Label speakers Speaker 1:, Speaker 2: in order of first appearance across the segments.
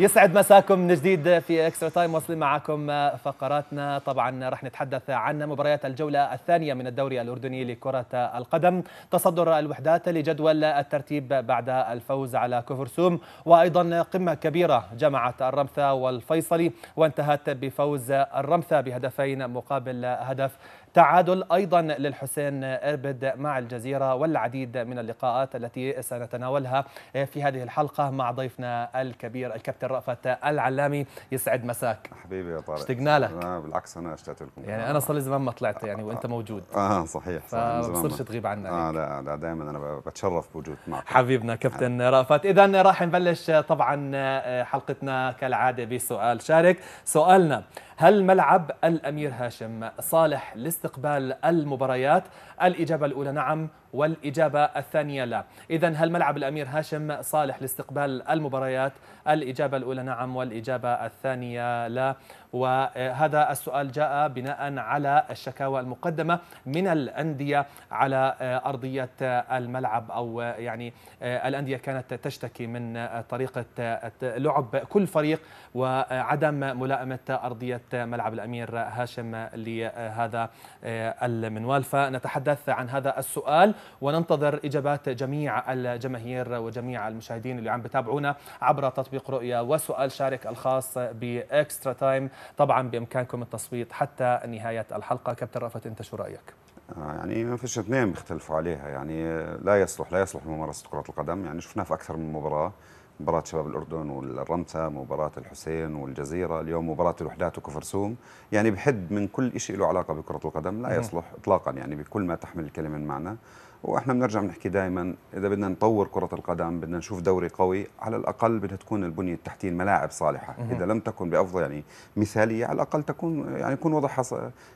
Speaker 1: يسعد مساكم من جديد في اكسترا تايم واصلين معكم فقراتنا طبعا رح نتحدث عن مباريات الجوله الثانيه من الدوري الاردني لكره القدم تصدر الوحدات لجدول الترتيب بعد الفوز على كفرسوم وايضا قمه كبيره جمعت الرمثا والفيصلي وانتهت بفوز الرمثا بهدفين مقابل هدف تعادل أيضا للحسين إربد مع الجزيرة والعديد من اللقاءات التي سنتناولها في هذه الحلقة مع ضيفنا الكبير الكابتن رأفت العلامي يسعد مساك
Speaker 2: حبيبي يا طارق اشتقنا لك
Speaker 1: أنا بالعكس أنا اشتقت لكم يعني أنا صار لي زمان ما طلعت يعني وأنت آه. موجود اه صحيح فما تغيب
Speaker 2: عنا اه لا لا دائما أنا بتشرف بوجود معك
Speaker 1: حبيبنا كابتن نعم. رأفت إذا راح نبلش طبعا آه، حلقتنا كالعادة بسؤال شارك سؤالنا هل ملعب الأمير هاشم صالح لس استقبال المباريات الإجابة الأولى نعم والإجابة الثانية لا إذا هل ملعب الأمير هاشم صالح لاستقبال المباريات الإجابة الأولى نعم والإجابة الثانية لا وهذا السؤال جاء بناء على الشكاوى المقدمة من الأندية على أرضية الملعب أو يعني آه، الأندية كانت تشتكي من طريقة آه، لعب كل فريق وعدم ملائمة أرضية ملعب الأمير هاشم لهذا آه، المنوال فنتحدث عن هذا السؤال وننتظر إجابات جميع الجماهير وجميع المشاهدين اللي عم بتابعونا عبر تطبيق رؤيا وسؤال شارك الخاص بإكسترا تايم طبعا بإمكانكم التصويت حتى نهاية الحلقة كابتن رأفت أنت شو رأيك؟
Speaker 2: آه، يعني ما فيش اثنين بيختلفوا عليها يعني لا يصلح لا يصلح ممارسة كرة القدم يعني شفناه في أكثر من مباراة مباراة شباب الأردن والرمسة مباراة الحسين والجزيرة اليوم مباراة الوحدات وكفرسوم يعني بحد من كل شيء له علاقة بكرة القدم لا يصلح إطلاقا يعني بكل ما تحمل الكلمة من معنى واحنا بنرجع بنحكي دائما اذا بدنا نطور كره القدم بدنا نشوف دوري قوي على الاقل بدها تكون البنيه التحتيه الملاعب صالحه مه. اذا لم تكن بافضل يعني مثاليه على الاقل تكون يعني يكون وضعها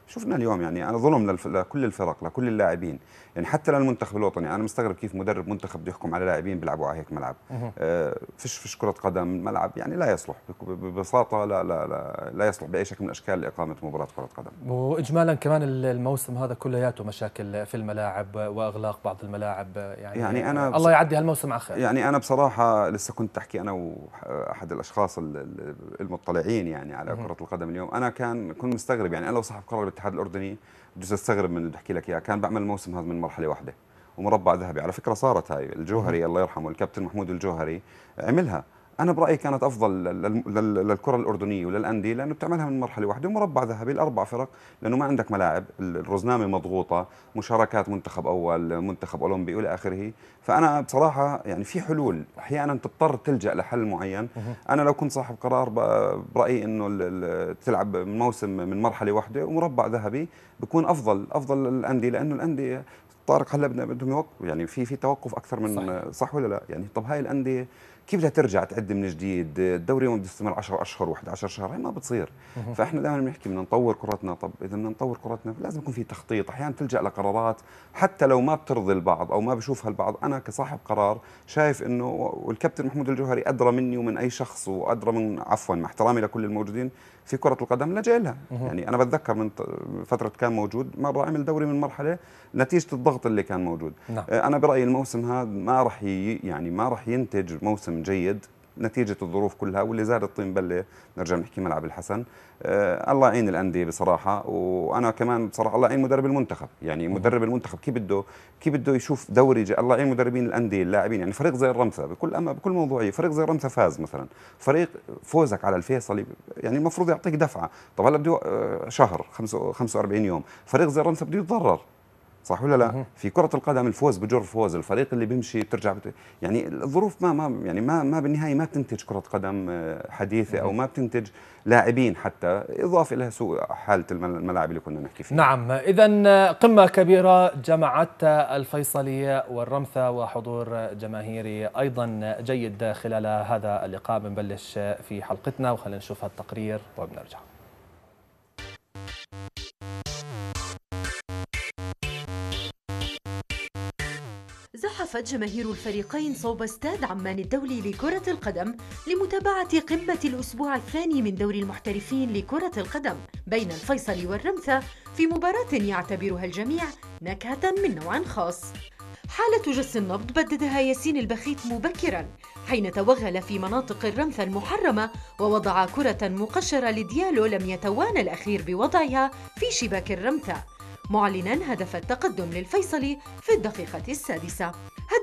Speaker 2: شفنا اليوم يعني انا ظلم لكل الفرق لكل اللاعبين يعني حتى للمنتخب الوطني انا مستغرب كيف مدرب منتخب بده يحكم على لاعبين بيلعبوا على هيك ملعب آه فش فش كره قدم ملعب يعني لا يصلح ببساطه لا لا لا, لا يصلح باي شكل من الاشكال لاقامه مباراه كره قدم
Speaker 1: واجمالا كمان الموسم هذا كلياته مشاكل في الملاعب واغلاق اغلاق بعض الملاعب يعني, يعني انا الله يعدي هالموسم على خير يعني
Speaker 2: انا بصراحه لسه كنت احكي انا واحد الاشخاص المطلعين يعني على كره القدم اليوم انا كان كنت مستغرب يعني انا لو صاحب قرار الاتحاد الاردني بجوز استغرب من اللي بحكي لك اياه كان بعمل الموسم هذا من مرحله واحده ومربع ذهبي على فكره صارت هاي الجوهري الله يرحمه الكابتن محمود الجوهري عملها انا برايي كانت افضل للكره الاردنيه وللانديه لانه بتعملها من مرحله واحده ومربع ذهبي الاربع فرق لانه ما عندك ملاعب الرزنامه مضغوطه مشاركات منتخب اول منتخب اولمبي والى اخره فانا بصراحه يعني في حلول احيانا تضطر تلجا لحل معين انا لو كنت صاحب قرار برايي انه تلعب موسم من مرحله واحده ومربع ذهبي بكون افضل افضل للانديه لانه الانديه طارق هلا بدهم يعني في في توقف اكثر من صح, صح ولا لا يعني طب هاي الانديه كيف بدها ترجع تعد من جديد الدوري وين بده يستمر 10 اشهر و11 شهر هي ما بتصير فاحنا دائما بنحكي بدنا نطور كرتنا طب اذا بدنا نطور كرتنا لازم يكون في تخطيط احيانا تلجا لقرارات حتى لو ما بترضي البعض او ما بشوفها البعض انا كصاحب قرار شايف انه والكابتن محمود الجوهري ادرى مني ومن اي شخص وادرى من عفوا مع احترامي لكل الموجودين في كره القدم لجأ لها يعني انا بتذكر من فتره كان موجود مره عمل دوري من مرحله نتيجه الضغط اللي كان موجود نعم. آه، انا برايي الموسم هذا ما راح يعني ما راح ينتج موسم جيد نتيجه الظروف كلها واللي زاد الطين بله نرجع نحكي ملعب الحسن آه الله يعين الانديه بصراحه وانا كمان بصراحه الله يعين مدرب المنتخب يعني مدرب المنتخب كيف بده كيف بده يشوف دوري الله يعين مدربين الانديه اللاعبين يعني فريق زي الرمثا بكل أما بكل موضوعيه فريق زي الرمثا فاز مثلا فريق فوزك على الفيصلي يعني المفروض يعطيك دفعه طب هلا بده آه، شهر 45 يوم فريق زي الرمثا بده يتضرر صح ولا لا؟ في كرة القدم الفوز بجر فوز، الفريق اللي بيمشي بترجع بت... يعني الظروف ما ما يعني ما ما بالنهاية ما بتنتج كرة قدم آه، حديثة أو ما بتنتج لاعبين حتى، إضافة إلى سوء حالة الملاعب اللي كنا نحكي فيها.
Speaker 1: نعم، إذا قمة كبيرة جمعت الفيصلية والرمثة وحضور جماهيري أيضا جيد خلال هذا اللقاء بنبلش في حلقتنا وخلينا نشوف هالتقرير وبنرجع.
Speaker 3: زحفت جماهير الفريقين صوب استاد عمان الدولي لكرة القدم لمتابعة قمة الأسبوع الثاني من دوري المحترفين لكرة القدم بين الفيصل والرمثة في مباراة يعتبرها الجميع نكهة من نوع خاص حالة جس النبض بددها ياسين البخيت مبكرا حين توغل في مناطق الرمثة المحرمة ووضع كرة مقشرة لديالو لم يتوانى الأخير بوضعها في شباك الرمثة معلنا هدف التقدم للفيصلي في الدقيقة السادسة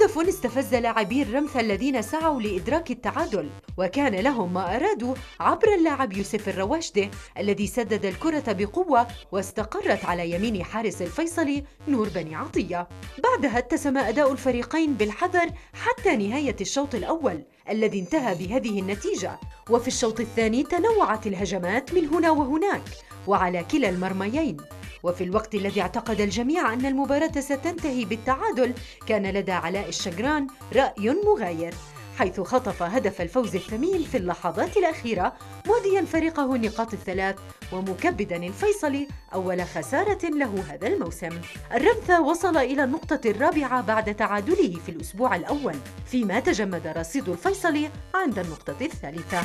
Speaker 3: هدف استفز لاعبي الرمث الذين سعوا لإدراك التعادل وكان لهم ما أرادوا عبر اللاعب يوسف الرواشدة الذي سدد الكرة بقوة واستقرت على يمين حارس الفيصلي نور بني عطية بعدها اتسم أداء الفريقين بالحذر حتى نهاية الشوط الأول الذي انتهى بهذه النتيجة وفي الشوط الثاني تنوعت الهجمات من هنا وهناك وعلى كلا المرميين وفي الوقت الذي اعتقد الجميع أن المباراة ستنتهي بالتعادل كان لدى علاء الشجران رأي مغاير حيث خطف هدف الفوز الثمين في اللحظات الأخيرة موديا فريقه النقاط الثلاث ومكبدا الفيصلي أول خسارة له هذا الموسم الرمثا وصل إلى النقطة الرابعة بعد تعادله في الأسبوع الأول فيما تجمد رصيد الفيصلي عند النقطة الثالثة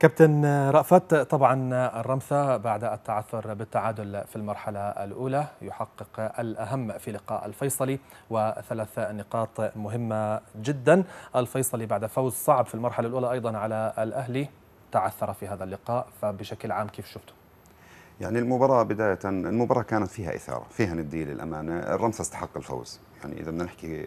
Speaker 1: كابتن رأفت طبعا الرمثة بعد التعثر بالتعادل في المرحلة الأولى يحقق الأهم في لقاء الفيصلي وثلاث نقاط مهمة جدا الفيصلي بعد فوز صعب في المرحلة الأولى أيضا على الأهلي تعثر في هذا اللقاء فبشكل عام كيف شفته؟
Speaker 2: يعني المباراة بداية المباراة كانت فيها إثارة فيها ندية للأمانة الرمثة استحق الفوز يعني إذا بدنا نحكي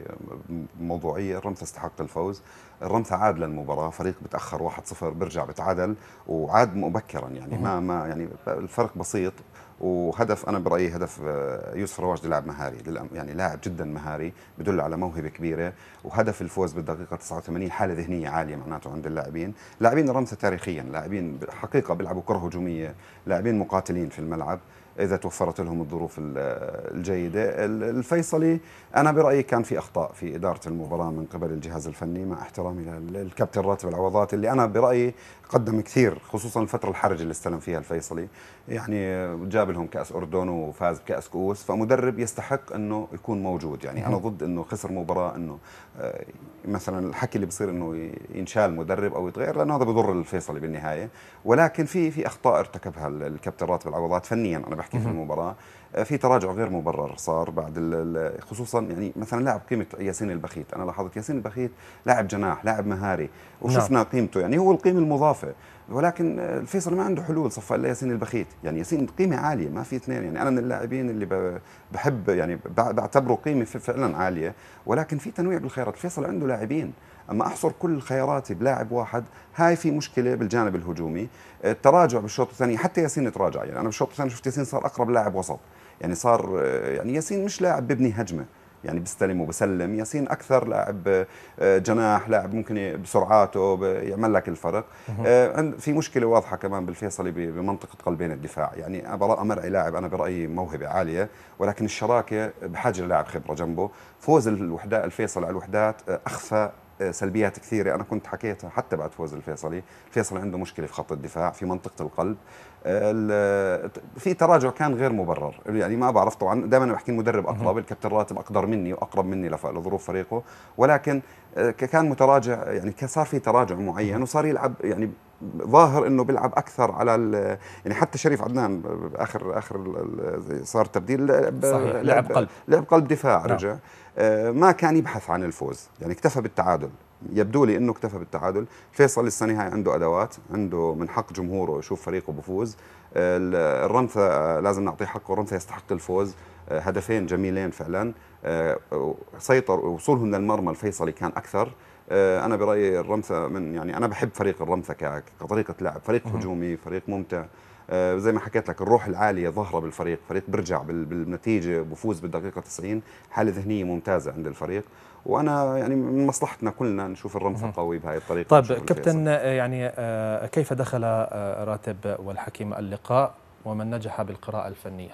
Speaker 2: بموضوعية الرمثة استحق الفوز الرمثة عاد للمباراه فريق بتاخر 1-0 برجع بتعادل وعاد مبكرا يعني ما ما يعني الفرق بسيط وهدف انا برايي هدف آه، يوسف رواج لاعب مهاري يعني لاعب جدا مهاري بدل على موهبه كبيره وهدف الفوز بالدقيقه 89 حاله ذهنيه عاليه معناته عند اللاعبين لاعبين الرمثا تاريخيا لاعبين حقيقه بيلعبوا كره هجوميه لاعبين مقاتلين في الملعب اذا توفرت لهم الظروف الجيده الفيصلي انا برايي كان في اخطاء في اداره المباراه من قبل الجهاز الفني مع احترامي للكابتن راتب العوضات اللي انا برايي قدم كثير خصوصا الفتره الحرجه اللي استلم فيها الفيصلي يعني جاب لهم كاس اردن وفاز بكاس كؤوس فمدرب يستحق انه يكون موجود يعني انا ضد انه خسر مباراه انه آه، مثلا الحكي اللي بصير انه ينشال مدرب او يتغير لانه هذا بضر الفيصلي بالنهايه ولكن في في اخطاء ارتكبها الكابتن راتب العوضات فنيا انا بحكي في المباراه في تراجع غير مبرر صار بعد خصوصا يعني مثلا لاعب قيمه ياسين البخيت انا لاحظت ياسين البخيت لاعب جناح لاعب مهاري وشفنا نعم. قيمته يعني هو القيمه المضافه ولكن الفيصل ما عنده حلول صفى الا ياسين البخيت يعني ياسين قيمه عاليه ما في اثنين يعني انا من اللاعبين اللي بحب يعني بعتبره قيمه فعلا عاليه ولكن في تنويع بالخيارات الفيصل عنده لاعبين اما احصر كل خياراتي بلاعب واحد هاي في مشكله بالجانب الهجومي التراجع بالشوط الثاني حتى ياسين تراجع يعني انا بالشوط الثاني شفت ياسين صار اقرب لاعب وسط يعني صار يعني ياسين مش لاعب ببني هجمه يعني بيستلم وبسلم ياسين اكثر لاعب آه، جناح لاعب ممكن بسرعاته يعمل لك الفرق آه، في مشكله واضحه كمان بالفيصلي بمنطقه قلبين الدفاع يعني مرعي لاعب انا برايي موهبه عاليه ولكن الشراكه بحاجه للاعب خبره جنبه فوز الوحدات الفيصل على الوحدات آه، اخفى سلبيات كثيره انا كنت حكيتها حتى بعد فوز الفيصلي الفيصلي عنده مشكله في خط الدفاع في منطقه القلب في تراجع كان غير مبرر يعني ما بعرف طبعا دائما بحكي المدرب اقرب الكابتن راتب اقدر مني واقرب مني لظروف فريقه ولكن آه، كان متراجع يعني صار في تراجع معين وصار يلعب يعني ظاهر انه بيلعب اكثر على يعني حتى شريف عدنان اخر اخر صار تبديل لعب, صحيح. لعب قلب لعب قلب دفاع نعم. رجع آه، ما كان يبحث عن الفوز يعني اكتفى بالتعادل يبدو لي انه اكتفى بالتعادل فيصل السنه هاي عنده ادوات عنده من حق جمهوره يشوف فريقه بفوز الرنثة آه، لازم نعطيه حقه الرنثة يستحق الفوز آه، هدفين جميلين فعلا سيطر وصولهم للمرمى الفيصلي كان اكثر انا برايي الرمثة من يعني انا بحب فريق الرمثة كطريقه لعب فريق هجومي فريق ممتع آه، زي ما حكيت لك الروح العاليه ظاهره بالفريق فريق برجع بالنتيجه بفوز بالدقيقه 90 حاله ذهنيه ممتازه عند الفريق وانا يعني من مصلحتنا كلنا نشوف الرمز القوي بهذه الطريقه طيب كابتن
Speaker 1: آه، يعني آه، كيف دخل راتب والحكيم اللقاء ومن نجح بالقراءه الفنيه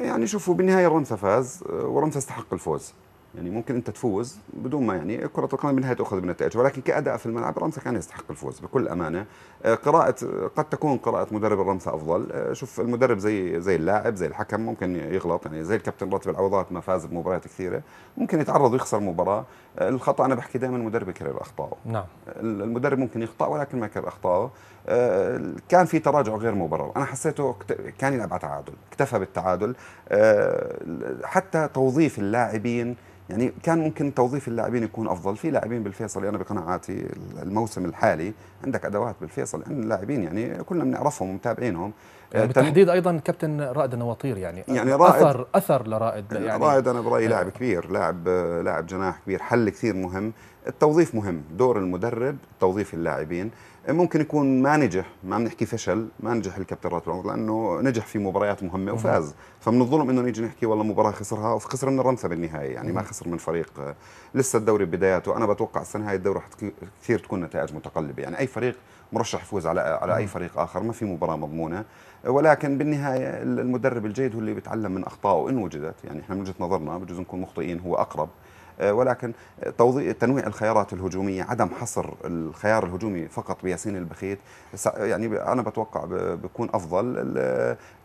Speaker 1: يعني شوفوا
Speaker 2: بالنهايه الرمثا فاز والرمثا استحق الفوز يعني ممكن انت تفوز بدون ما يعني كره القدم بالنهايه تاخذ بالنتائج ولكن كاداء في الملعب رمسه كان يستحق الفوز بكل امانه آه، قراءه قد تكون قراءه مدرب الرمسه افضل آه، شوف المدرب زي زي اللاعب زي الحكم ممكن يغلط يعني زي الكابتن راتب العوضات ما فاز بمباريات كثيره ممكن يتعرض ويخسر مباراه الخطا انا بحكي دائما المدرب يكرر اخطائه نعم المدرب ممكن يخطا ولكن ما يكرر اخطائه آه، كان في تراجع غير مبرر انا حسيته كان يلعب على تعادل اكتفى بالتعادل آه، حتى توظيف اللاعبين يعني كان ممكن توظيف اللاعبين يكون افضل في لاعبين بالفيصل انا بقناعاتي الموسم الحالي عندك ادوات بالفيصل عندنا لاعبين يعني كلنا بنعرفهم ومتابعينهم يعني بالتحديد
Speaker 1: ايضا كابتن رائد النواطير يعني يعني رائد اثر اثر لرائد يعني, يعني رائد انا برايي آه. لاعب
Speaker 2: كبير لاعب لاعب جناح كبير حل كثير مهم التوظيف مهم دور المدرب توظيف اللاعبين ممكن يكون ما نجح ما بنحكي فشل ما نجح الكابتن رائد العمر لانه نجح في مباريات مهمه وفاز فمن الظلم انه نيجي نحكي والله مباراه خسرها وخسر من الرمثه بالنهايه يعني ما خسر من فريق لسه الدوري بداياته انا بتوقع السنه هاي الدوري كثير تكون نتائج متقلبه يعني اي فريق مرشح يفوز على على اي فريق اخر ما في مباراه مضمونه ولكن بالنهايه المدرب الجيد هو اللي بيتعلم من اخطائه ان وجدت يعني احنا من وجهه نظرنا بجوز نكون مخطئين هو اقرب آه، ولكن توضيع تنويع الخيارات الهجوميه عدم حصر الخيار الهجومي فقط بياسين البخيت يعني انا بتوقع بكون افضل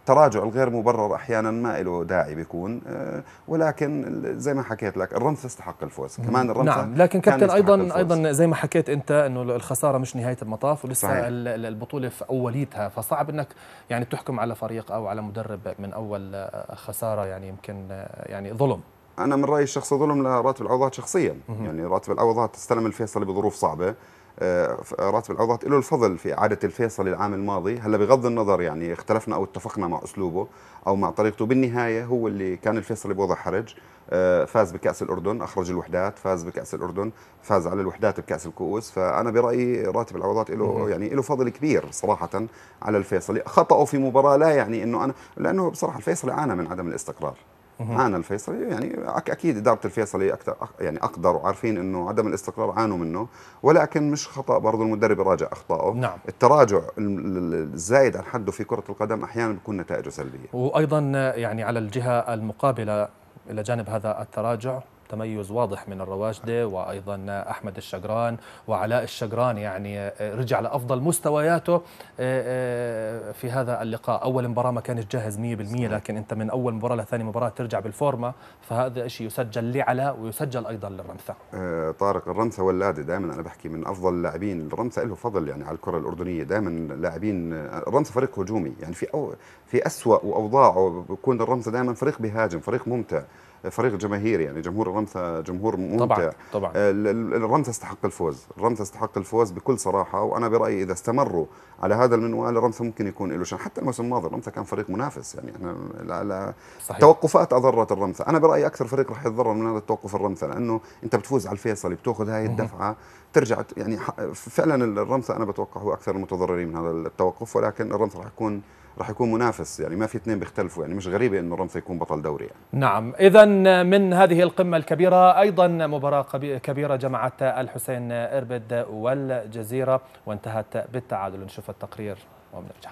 Speaker 2: التراجع الغير مبرر احيانا ما له داعي بيكون آه، ولكن زي ما حكيت لك الرمث استحق الفوز كمان الرمث نعم لكن كابتن ايضا الفوز. ايضا
Speaker 1: زي ما حكيت انت انه الخساره مش نهايه المطاف ولسه صحيح. البطوله في اوليتها فصعب انك يعني تحكم على فريق او على مدرب من اول آه، خساره يعني يمكن آه، يعني ظلم
Speaker 2: انا من رايي الشخصي ظلم لراتب العوضات شخصيا يعني راتب العوضات استلم الفيصلي بظروف صعبه آه، راتب العوضات له الفضل في إعادة الفيصل العام الماضي هلا بغض النظر يعني اختلفنا أو اتفقنا مع أسلوبه أو مع طريقته بالنهاية هو اللي كان الفيصلي بوضع حرج آه، فاز بكأس الأردن أخرج الوحدات فاز بكأس الأردن فاز على الوحدات بكأس الكؤوس فأنا برأيي راتب العوضات له يعني له فضل كبير صراحة على الفيصلي خطأه في مباراة لا يعني أنه أنا لأنه بصراحة الفيصلي عانى من عدم الاستقرار عانى الفيصلي يعني اكيد اداره الفيصلي اكثر يعني اقدر وعارفين انه عدم الاستقرار عانوا منه ولكن مش خطا برضه المدرب يراجع اخطائه نعم. التراجع الزايد عن حده في كره القدم احيانا بيكون نتائجه سلبيه
Speaker 1: وايضا يعني على الجهه المقابله الى جانب هذا التراجع تميز واضح من الرواجده وايضا احمد الشجران وعلاء الشجران يعني آه، آه، رجع لافضل مستوياته آه، في هذا اللقاء اول مباراه ما كانش جاهز 100% لكن انت من اول مباراه لثاني مباراه ترجع بالفورما فهذا شيء يسجل لعلاء ويسجل ايضا للرمثا
Speaker 2: طارق الرمثا ولاده دائما انا بحكي من افضل اللاعبين الرمثا له فضل يعني على الكره الاردنيه دائما لاعبين الرمثا فريق هجومي يعني في أو في اسوا واوضاعه بكون الرمثا دائما فريق بيهاجم فريق ممتع فريق جماهيري يعني جمهور الرمثة جمهور ممتع طبعا طبعا الرمثة استحق الفوز الرمثة استحق الفوز بكل صراحة وأنا برأيي إذا استمروا على هذا المنوال الرمثة ممكن يكون له شان حتى الموسم الماضي الرمثة كان فريق منافس يعني احنا لا لا صحيح. توقفات أضرت الرمثة أنا برأيي أكثر فريق راح يتضرر من هذا التوقف الرمثة لأنه أنت بتفوز على الفيصلي بتاخذ هاي الدفعة ترجع يعني فعلا الرمثة أنا بتوقع هو أكثر المتضررين من هذا التوقف ولكن الرمثة راح يكون راح يكون منافس يعني ما في اثنين بيختلفوا يعني مش غريبه انه رمثا يكون بطل دوري
Speaker 1: يعني. نعم اذا من هذه القمه الكبيره ايضا مباراه كبيره جمعت الحسين اربد والجزيره وانتهت بالتعادل نشوف التقرير وبنرجع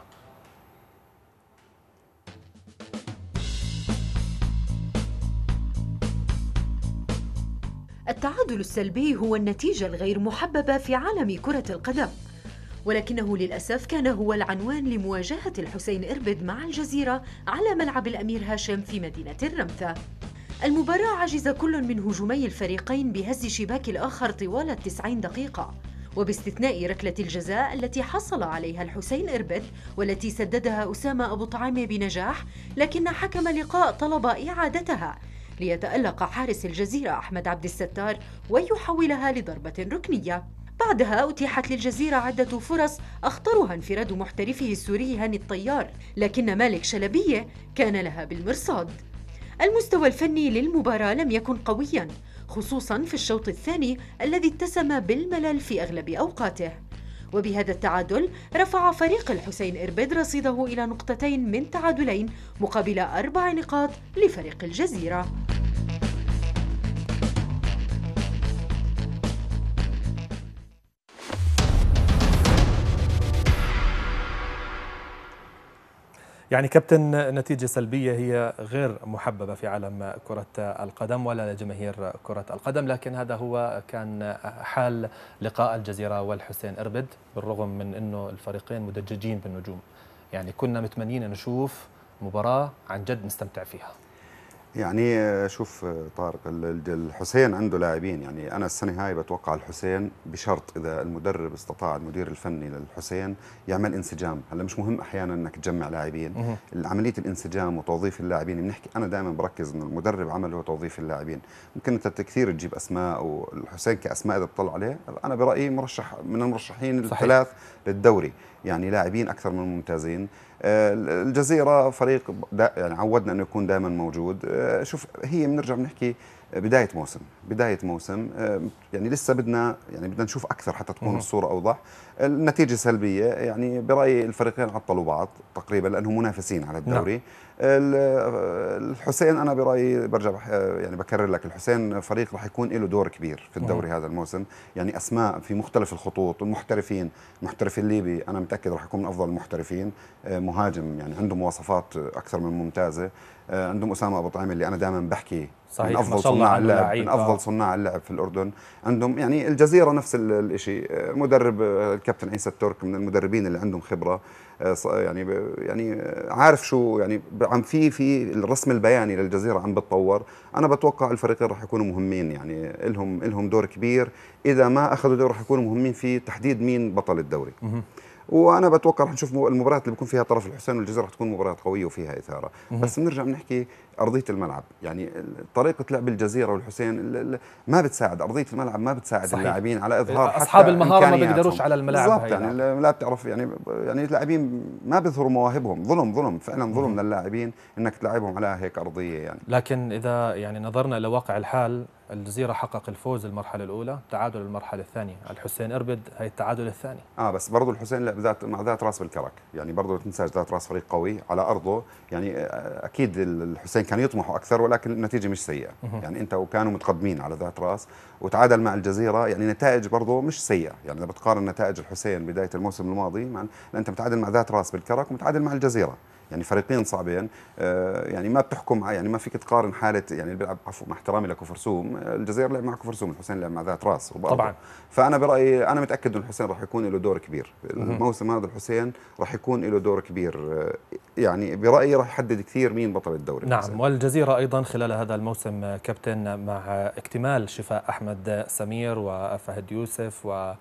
Speaker 3: التعادل السلبي هو النتيجة الغير محببة في عالم كرة القدم ولكنه للأسف كان هو العنوان لمواجهة الحسين إربد مع الجزيرة على ملعب الأمير هاشم في مدينة الرمثة المباراة عجز كل من هجومي الفريقين بهز شباك الآخر طوال التسعين دقيقة وباستثناء ركلة الجزاء التي حصل عليها الحسين إربد والتي سددها أسامة أبو طعامة بنجاح لكن حكم لقاء طلب إعادتها ليتألق حارس الجزيرة أحمد عبد الستار ويحولها لضربة ركنية بعدها أتيحت للجزيرة عدة فرص أخطرها انفراد محترفه السوري هاني الطيار لكن مالك شلبية كان لها بالمرصاد المستوى الفني للمباراة لم يكن قوياً خصوصا في الشوط الثاني الذي اتسم بالملل في أغلب أوقاته وبهذا التعادل رفع فريق الحسين إربد رصيده إلى نقطتين من تعادلين مقابل أربع نقاط لفريق الجزيرة
Speaker 1: يعني كابتن نتيجة سلبية هي غير محببة في عالم كرة القدم ولا لجماهير كرة القدم لكن هذا هو كان حال لقاء الجزيرة والحسين إربد بالرغم من أنه الفريقين مدججين بالنجوم يعني كنا متمنين نشوف مباراة عن جد نستمتع فيها
Speaker 2: يعني آه، شوف آه، طارق الحسين عنده لاعبين يعني انا السنه هاي بتوقع الحسين بشرط اذا المدرب استطاع المدير الفني للحسين يعمل انسجام هلا مش مهم احيانا انك تجمع لاعبين عمليه الانسجام وتوظيف اللاعبين بنحكي انا دائما بركز انه المدرب عمله توظيف اللاعبين ممكن انت كثير تجيب اسماء والحسين كاسماء اذا تطلع عليه انا برايي مرشح من المرشحين الثلاث للدوري يعني لاعبين اكثر من ممتازين آه، الجزيره فريق يعني عودنا انه يكون دائما موجود آه، شوف هي بنرجع بنحكي بدايه موسم بدايه موسم آه، يعني لسه بدنا يعني بدنا نشوف اكثر حتى تكون الصوره اوضح النتيجه سلبيه يعني برايي الفريقين عطلوا بعض تقريبا لانهم منافسين على نعم. الدوري نعم. الحسين انا برايي برجع آه، يعني بكرر لك الحسين فريق راح يكون له دور كبير في الدوري هذا الموسم يعني اسماء في مختلف الخطوط المحترفين المحترف الليبي انا متاكد راح يكون من افضل المحترفين آه، مهاجم يعني عنده مواصفات اكثر من ممتازه آه، عندهم اسامه ابو طعيم اللي انا دائما بحكي صحيح من افضل آه. صناع اللعب من افضل صناع اللعب في الاردن عندهم يعني الجزيره نفس الشيء آه، مدرب الكابتن عيسى الترك من المدربين اللي عندهم خبره يعني يعني عارف شو يعني عم في في الرسم البياني للجزيره عم بتطور انا بتوقع الفريقين رح يكونوا مهمين يعني لهم لهم دور كبير اذا ما اخذوا دور رح يكونوا مهمين في تحديد مين بطل الدوري وانا بتوقع رح نشوف المباريات اللي بكون فيها طرف الحسين والجزر رح تكون مباريات قويه وفيها اثاره مم. بس بنرجع بنحكي ارضيه الملعب يعني طريقه لعب الجزيره والحسين ما بتساعد ارضيه الملعب ما بتساعد صحيح. اللاعبين على اظهار اصحاب المهاره ما بيقدروش على الملاعب بالضبط يعني نعم. لا بتعرف يعني يعني اللاعبين ما بيظهروا مواهبهم ظلم ظلم فعلا ظلم للاعبين انك تلعبهم على هيك ارضيه يعني
Speaker 1: لكن اذا يعني نظرنا لواقع الحال الجزيرة حقق الفوز المرحلة الأولى تعادل المرحلة الثانية الحسين إربد هي التعادل الثاني
Speaker 2: آه بس برضو الحسين لعب ذات مع ذات راس بالكرك يعني برضو تنساج ذات راس فريق قوي على أرضه يعني أكيد الحسين كان يطمحوا اكثر ولكن النتيجه مش سيئه يعني انت وكانوا متقدمين على ذات راس وتعادل مع الجزيره يعني نتائج برضه مش سيئه يعني اذا بتقارن نتائج الحسين بدايه الموسم الماضي مع انت متعادل مع ذات راس بالكرك ومتعادل مع الجزيره يعني فريقين صعبين آه، يعني ما بتحكم يعني ما فيك تقارن حاله يعني اللي بيلعب عفوا مع احترامي لكفرسوم آه، الجزائر لعب مع كفرسوم الحسين لعب مع ذات راس وبقى. طبعا فانا برايي انا متاكد ان الحسين راح يكون له دور كبير الموسم هذا الحسين راح يكون له دور كبير آه، يعني برايي راح يحدد كثير مين بطل الدوري نعم الحسين.
Speaker 1: والجزيره ايضا خلال هذا الموسم كابتن مع اكتمال شفاء احمد سمير وفهد يوسف و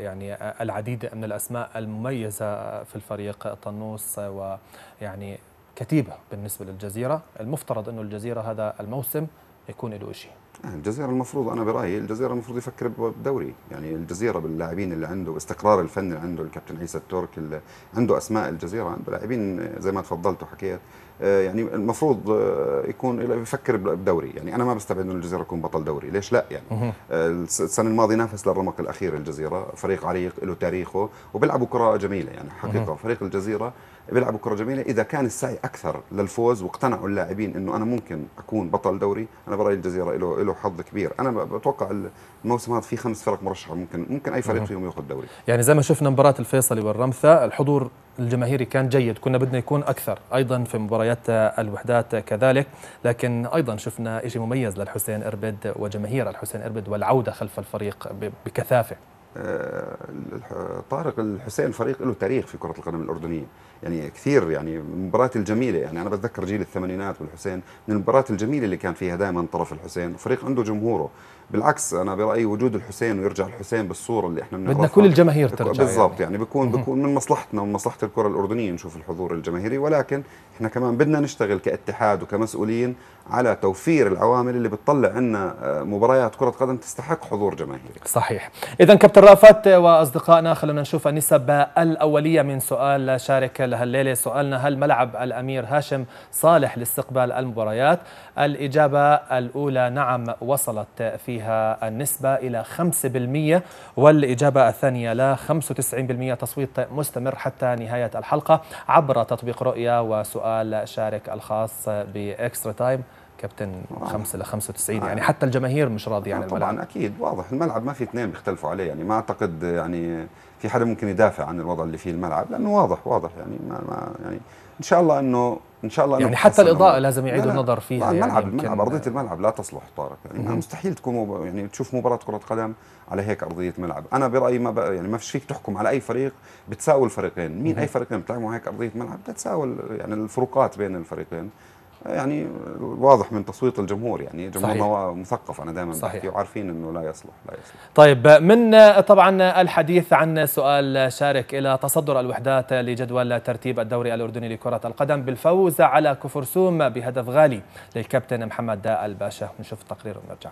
Speaker 1: يعني العديد من الاسماء المميزه في الفريق طنوس و يعني كتيبه بالنسبه للجزيره المفترض انه الجزيره هذا الموسم يكون له شيء
Speaker 2: آه، الجزيره المفروض انا برايي الجزيره المفروض يفكر بدوري يعني الجزيره باللاعبين اللي عنده استقرار الفن اللي عنده الكابتن عيسى الترك اللي عنده اسماء الجزيره عنده لاعبين آه، زي ما تفضلت وحكيت آه، يعني المفروض يكون يفكر بدوري يعني انا ما بستبعد انه الجزيره يكون بطل دوري ليش لا يعني السنه الماضيه نافس للرمق الاخير الجزيره فريق عريق له تاريخه وبيلعبوا كره جميله يعني حقيقه فريق الجزيره بيلعبوا كره جميله اذا كان السعي اكثر للفوز واقتنعوا اللاعبين انه انا ممكن اكون بطل دوري انا برايي الجزيره له له حظ كبير انا بتوقع الموسم هذا في خمس فرق مرشحه ممكن ممكن اي فريق فيهم ياخذ دوري
Speaker 1: يعني زي ما شفنا مباراه الفيصلي والرمثا الحضور الجماهيري كان جيد كنا بدنا يكون اكثر ايضا في مباريات الوحدات كذلك لكن ايضا شفنا شيء مميز للحسين اربد وجماهير الحسين اربد والعوده خلف الفريق بكثافه
Speaker 2: آه، طارق الحسين فريق له تاريخ في كرة القدم الأردنية يعني كثير يعني المباريات الجميله يعني انا بتذكر جيل الثمانينات والحسين من المباريات الجميله اللي كان فيها دائما طرف الحسين وفريق عنده جمهوره بالعكس انا برايي وجود الحسين ويرجع الحسين بالصوره اللي احنا بدنا كل الجماهير ترجع يعني. بالضبط يعني. يعني بيكون بيكون من مصلحتنا ومن مصلحه الكره الاردنيه نشوف الحضور الجماهيري ولكن احنا كمان بدنا نشتغل كاتحاد وكمسؤولين على توفير العوامل اللي بتطلع عنا آه، مباريات كره قدم تستحق حضور جماهيري
Speaker 1: صحيح اذا كابتن رافت واصدقائنا خلونا نشوف النسب الاوليه من سؤال شارك الليلة سؤالنا هل ملعب الأمير هاشم صالح لاستقبال المباريات الإجابة الأولى نعم وصلت فيها النسبة إلى 5% والإجابة الثانية لا 95% تصويت مستمر حتى نهاية الحلقة عبر تطبيق رؤية وسؤال شارك الخاص بإكسترا تايم كابتن 5 ل 95 يعني حتى الجماهير مش راضيه عن آه، الملعب طبعا اكيد واضح الملعب ما
Speaker 2: في اثنين بيختلفوا عليه يعني ما اعتقد يعني في حدا ممكن يدافع عن الوضع اللي فيه الملعب لانه واضح واضح يعني ما, ما يعني ان شاء الله انه ان شاء الله يعني حتى الاضاءه لازم يعيدوا النظر فيها يعني الملعب يعني الملعب ارضيه الملعب لا تصلح طارق يعني مم. مستحيل تكون مب... يعني تشوف مباراه كره قدم على هيك ارضيه ملعب انا برايي ما ب... يعني ما فيش فيك تحكم على اي فريق بتساوي الفريقين مين مم. اي فريقين بتلعبوا هيك ارضيه ملعب بتتساوي يعني الفروقات بين الفريقين يعني واضح من تصويت الجمهور يعني جمهورنا مثقف انا دائما بحكي وعارفين انه لا يصلح لا يصلح
Speaker 1: طيب من طبعا الحديث عن سؤال شارك الى تصدر الوحدات لجدول ترتيب الدوري الاردني لكره القدم بالفوز على كفرسوم بهدف غالي للكابتن محمد الباشا نشوف التقرير ونرجع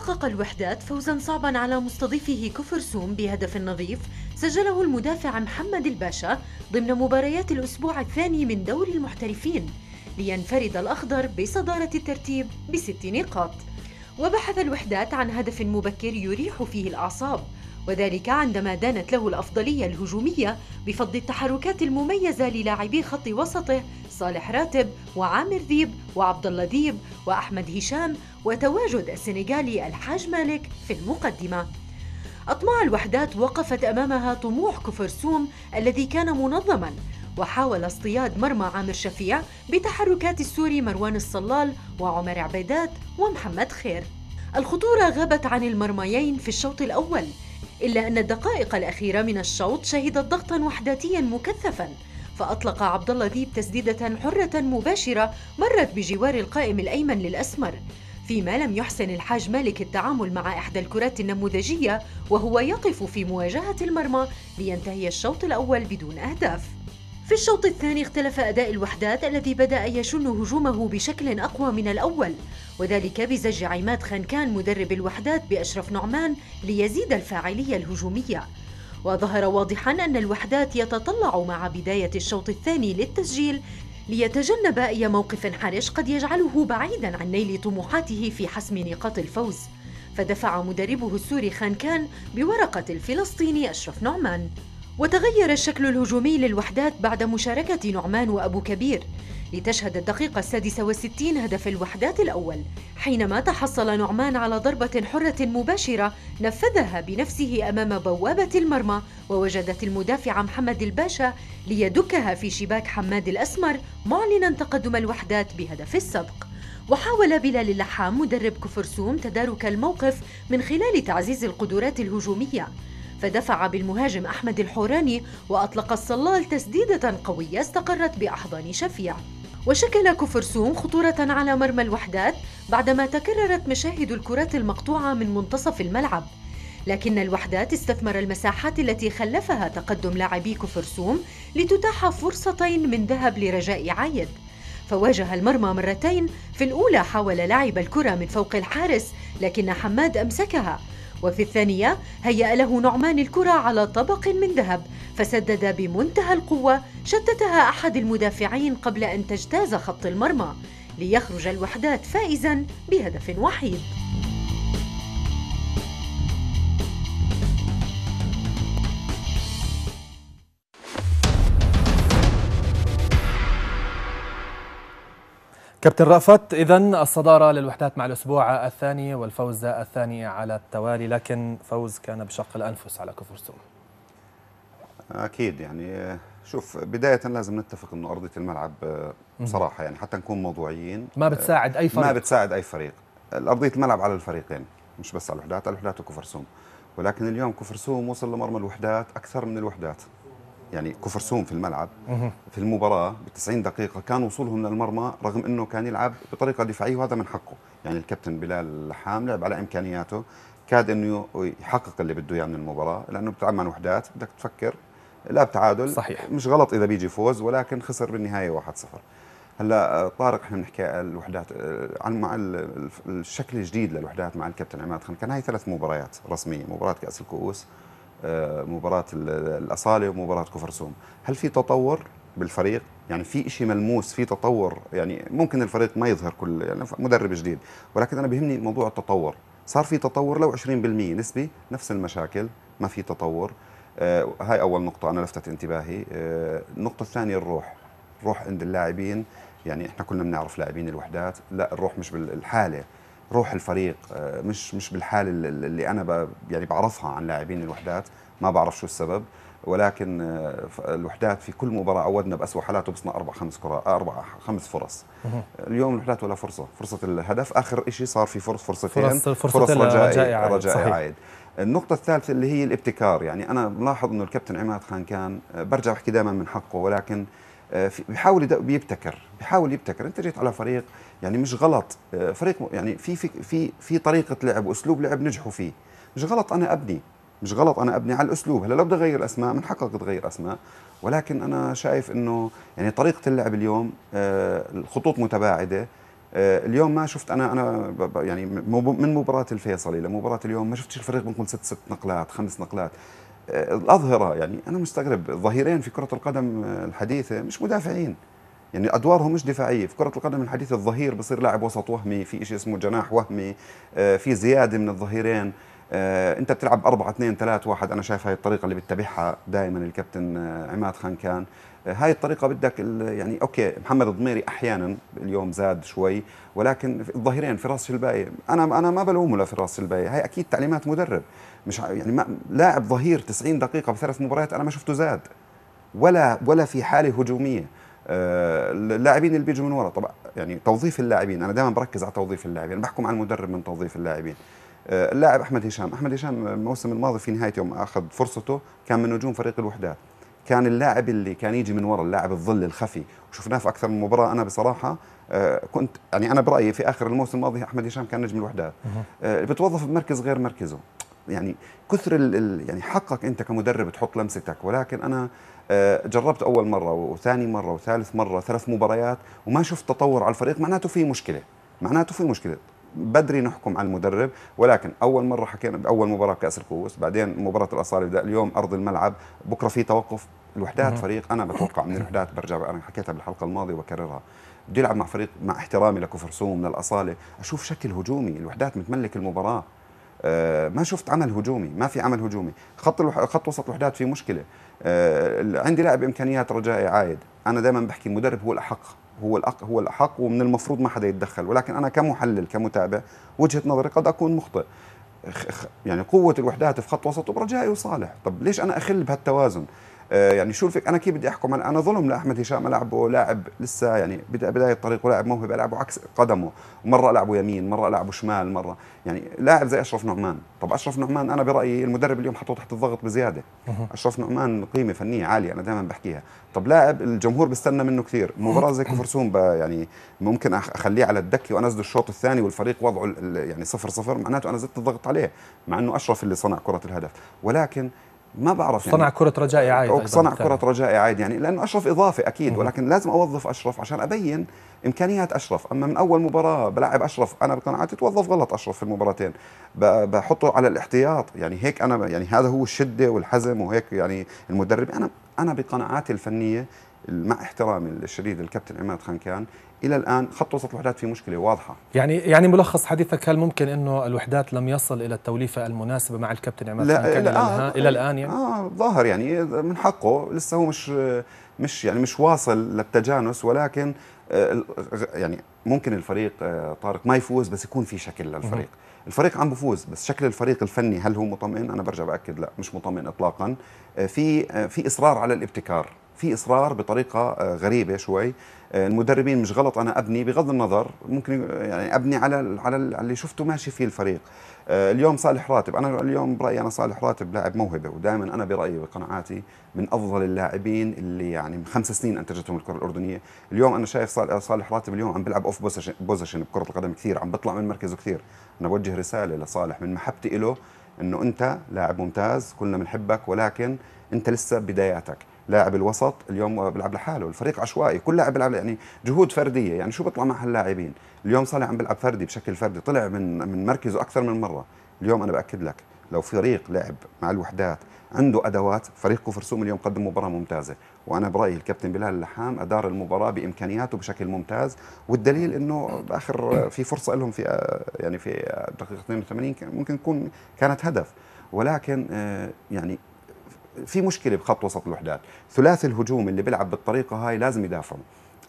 Speaker 3: حقق الوحدات فوزا صعبا على مستضيفه كفرسوم بهدف نظيف سجله المدافع محمد الباشا ضمن مباريات الأسبوع الثاني من دوري المحترفين لينفرد الأخضر بصدارة الترتيب بست نقاط وبحث الوحدات عن هدف مبكر يريح فيه الأعصاب وذلك عندما دانت له الأفضلية الهجومية بفضل التحركات المميزة للاعبي خط وسطه صالح راتب وعامر ذيب وعبد الله ذيب وأحمد هشام وتواجد السنغالي الحاج مالك في المقدمة أطماع الوحدات وقفت أمامها طموح كفرسوم الذي كان منظماً وحاول اصطياد مرمى عامر شفيع بتحركات السوري مروان الصلال وعمر عبيدات ومحمد خير الخطورة غابت عن المرميين في الشوط الأول إلا أن الدقائق الأخيرة من الشوط شهدت ضغطا وحداتيا مكثفا فأطلق عبد الله ذيب تسديدة حرة مباشرة مرت بجوار القائم الأيمن للأسمر فيما لم يحسن الحاج مالك التعامل مع إحدى الكرات النموذجية وهو يقف في مواجهة المرمى لينتهي الشوط الأول بدون أهداف في الشوط الثاني اختلف أداء الوحدات الذي بدأ يشن هجومه بشكل أقوى من الأول وذلك بزج عماد خانكان مدرب الوحدات بأشرف نعمان ليزيد الفاعلية الهجومية وظهر واضحا أن الوحدات يتطلع مع بداية الشوط الثاني للتسجيل ليتجنب أي موقف حرج قد يجعله بعيدا عن نيل طموحاته في حسم نقاط الفوز فدفع مدربه السوري خان كان بورقة الفلسطيني أشرف نعمان وتغير الشكل الهجومي للوحدات بعد مشاركة نعمان وأبو كبير لتشهد الدقيقة السادسة والستين هدف الوحدات الأول حينما تحصل نعمان على ضربة حرة مباشرة نفذها بنفسه أمام بوابة المرمى ووجدت المدافع محمد الباشا ليدكها في شباك حماد الأسمر معلنا تقدم الوحدات بهدف السبق وحاول بلال اللحام مدرب كفرسوم تدارك الموقف من خلال تعزيز القدرات الهجومية فدفع بالمهاجم أحمد الحوراني وأطلق الصلال تسديدة قوية استقرت بأحضان شفيع وشكل كفرسوم خطورة على مرمى الوحدات بعدما تكررت مشاهد الكرات المقطوعة من منتصف الملعب لكن الوحدات استثمر المساحات التي خلفها تقدم لاعبي كفرسوم لتتاح فرصتين من ذهب لرجاء عايد فواجه المرمى مرتين في الأولى حاول لعب الكرة من فوق الحارس لكن حماد أمسكها وفي الثانية هيأ له نعمان الكرة على طبق من ذهب فسدد بمنتهى القوة شتتها أحد المدافعين قبل أن تجتاز خط المرمى ليخرج الوحدات فائزا بهدف وحيد
Speaker 1: كابتن رأفت إذا الصدارة للوحدات مع الأسبوع الثاني والفوز الثاني على التوالي لكن فوز كان بشق الأنفس على كفرسوم
Speaker 2: أكيد يعني شوف بداية لازم نتفق إنه أرضية الملعب آه، بصراحة يعني حتى نكون موضوعيين ما بتساعد أي آه، فريق ما بتساعد أي فريق أرضية الملعب على الفريقين مش بس على الوحدات على الوحدات وكفرسوم ولكن اليوم كفرسوم وصل لمرمى الوحدات أكثر من الوحدات يعني كفرسوم في الملعب في المباراه ب 90 دقيقه كان وصولهم للمرمى رغم انه كان يلعب بطريقه دفاعيه وهذا من حقه يعني الكابتن بلال لحام لعب على امكانياته كاد انه يحقق اللي بده اياه من المباراه لانه بتلعب مع وحدات بدك تفكر لا بتعادل صحيح مش غلط اذا بيجي فوز ولكن خسر بالنهايه 1-0 هلا آه، طارق احنا بنحكي الوحدات آه، عن مع الشكل الجديد للوحدات مع الكابتن عماد خان كان هاي ثلاث مباريات رسميه مباراه كاس الكؤوس آه، مباراه الاصاله ومباراه كفرسوم هل في تطور بالفريق يعني في شيء ملموس في تطور يعني ممكن الفريق ما يظهر كل يعني مدرب جديد ولكن انا بيهمني موضوع التطور صار في تطور لو 20% نسبي نفس المشاكل ما في تطور آه هاي اول نقطه انا لفتت انتباهي آه النقطه الثانيه الروح الروح عند اللاعبين يعني احنا كلنا بنعرف لاعبين الوحدات لا الروح مش بالحاله روح الفريق آه، مش مش بالحاله اللي انا يعني بعرفها عن لاعبين الوحدات ما بعرف شو السبب ولكن آه، الوحدات في كل مباراه عودنا باسوء حالاته بصنا اربع خمس كرة آه، اربع خمس فرص اليوم الوحدات ولا فرصه فرصه الهدف اخر شيء صار في فرص فرصتين فرص, فرص, فرص رجائي عايد, رجائي عايد. النقطة الثالثة اللي هي الابتكار يعني أنا ملاحظ إنه الكابتن عماد خان كان برجع بحكي دائما من حقه ولكن بيحاول بيبتكر بيحاول يبتكر أنت جيت على فريق يعني مش غلط آه، فريق يعني في في في, في طريقه لعب واسلوب لعب نجحوا فيه مش غلط انا ابني مش غلط انا ابني على الاسلوب هلا لو بدي اغير اسماء من حقك تغير اسماء ولكن انا شايف انه يعني طريقه اللعب اليوم آه، الخطوط متباعده آه، اليوم ما شفت انا انا يعني من مباراه الفيصلي لمباراه اليوم ما شفتش الفريق بنقول ست ست نقلات خمس نقلات الاظهره يعني انا مستغرب ظهيرين في كره القدم الحديثه مش مدافعين يعني ادوارهم مش دفاعيه في كره القدم الحديثه الظهير بصير لاعب وسط وهمي في شيء اسمه جناح وهمي آه، في زياده من الظهيرين آه، انت بتلعب 4 2 3 1 انا شايف هاي الطريقه اللي بتبعها دائما الكابتن آه، عماد خان كان هاي الطريقه بدك يعني اوكي محمد الضميري احيانا اليوم زاد شوي ولكن الظهيرين فراس الباي انا انا ما بلومه لفراس الباي هاي اكيد تعليمات مدرب مش يعني ما لاعب ظهير 90 دقيقه بثلاث مباريات انا ما شفته زاد ولا ولا في حاله هجوميه آه، اللاعبين اللي بيجوا من ورا طبعا يعني توظيف اللاعبين انا دائما بركز على توظيف اللاعبين انا بحكم عن المدرب من توظيف اللاعبين آه، اللاعب احمد هشام احمد هشام الموسم الماضي في نهايه يوم اخذ فرصته كان من نجوم فريق الوحدات كان اللاعب اللي كان يجي من ورا اللاعب الظل الخفي وشفناه في اكثر من مباراه انا بصراحه آه، كنت يعني انا برايي في اخر الموسم الماضي احمد هشام كان نجم الوحدات بتوظف بمركز غير مركزه يعني كثر يعني حقك انت كمدرب تحط لمستك ولكن انا آه، جربت اول مره وثاني مره وثالث مره ثلاث مباريات وما شفت تطور على الفريق معناته في مشكله معناته في مشكله بدري نحكم على المدرب ولكن اول مره حكينا باول مباراه بكاس القوس بعدين مباراه الاصاله اليوم ارض الملعب بكره في توقف الوحدات فريق انا بتوقع من الوحدات برجع انا حكيتها بالحلقه الماضيه وبكررها بده يلعب مع فريق مع احترامي لكفرسوم للاصاله اشوف شكل هجومي الوحدات متملك المباراه آه، ما شفت عمل هجومي ما في عمل هجومي خط خط وسط الوحدات في مشكله آه، عندي لاعب امكانيات رجائي عايد انا دائما بحكي المدرب هو الاحق هو الأق هو الاحق ومن المفروض ما حدا يتدخل ولكن انا كمحلل كمتابع وجهه نظري قد اكون مخطئ يعني قوه الوحدات في خط وسط وبرجائي وصالح طب ليش انا اخل بهالتوازن آه، يعني شو الفكره انا كيف بدي احكم انا, ظلم لاحمد هشام العبه لاعب لسه يعني بدايه الطريق ولاعب موهبه العبه عكس قدمه مره العبه يمين مره العبه شمال مره يعني لاعب زي اشرف نعمان طب اشرف نعمان انا برايي المدرب اليوم حطه تحت الضغط بزياده اشرف نعمان قيمه فنيه عاليه انا دائما بحكيها طب لاعب الجمهور بيستنى منه كثير مباراه زي كفرسوم يعني ممكن اخليه على الدكه وانزله الشوط الثاني والفريق وضعه يعني صفر صفر معناته انا زدت الضغط عليه مع انه اشرف اللي صنع كره الهدف ولكن ما بعرف يعني صنع
Speaker 1: كرة رجائي عادي صنع كرة
Speaker 2: رجائي عادي يعني لأنه أشرف إضافي أكيد ولكن لازم أوظف أشرف عشان أبين إمكانيات أشرف أما من أول مباراة بلعب أشرف أنا بقناعاتي توظف غلط أشرف في المباراتين بحطه على الاحتياط يعني هيك أنا يعني هذا هو الشدة والحزم وهيك يعني المدرب أنا أنا بقناعاتي الفنية مع احترامي الشديد الكابتن عماد خان كان الى الان خط وسط الوحدات في مشكله واضحه
Speaker 1: يعني يعني ملخص حديثك هل ممكن انه الوحدات لم يصل الى التوليفه المناسبه مع الكابتن عماد لا إلى, آه الى الان يعني اه
Speaker 2: ظاهر يعني من حقه لسه هو مش مش يعني مش واصل للتجانس ولكن آه، يعني ممكن الفريق آه، طارق ما يفوز بس يكون في شكل للفريق الفريق عم بفوز بس شكل الفريق الفني هل هو مطمئن انا برجع باكد لا مش مطمئن اطلاقا آه، في في اصرار على الابتكار في اصرار بطريقه آه، غريبه شوي آه، المدربين مش غلط انا ابني بغض النظر ممكن يعني ابني على على اللي شفته ماشي فيه الفريق آه، اليوم صالح راتب انا اليوم برايي انا صالح راتب لاعب موهبه ودائما انا برايي وقناعاتي من افضل اللاعبين اللي يعني من خمس سنين انتجتهم الكره الاردنيه اليوم انا شايف صالح راتب اليوم عم بيلعب اوف بوزيشن بكره القدم كثير عم بطلع من مركزه كثير انا بوجه رساله لصالح من محبتي له انه انت لاعب ممتاز كلنا بنحبك ولكن انت لسه بداياتك لاعب الوسط اليوم بيلعب لحاله الفريق عشوائي كل لاعب بيلعب يعني جهود فرديه يعني شو بيطلع مع هاللاعبين اليوم صالح عم بيلعب فردي بشكل فردي طلع من من مركزه اكثر من مره اليوم انا باكد لك لو فريق لعب مع الوحدات عنده ادوات فريق كفرسوم اليوم قدم مباراه ممتازه وانا برايي الكابتن بلال اللحام ادار المباراه بامكانياته بشكل ممتاز والدليل انه باخر في فرصه لهم في يعني في دقيقه 82 ممكن تكون كانت هدف ولكن آه، يعني في مشكله بخط وسط الوحدات ثلاثي الهجوم اللي بيلعب بالطريقه هاي لازم يدافعوا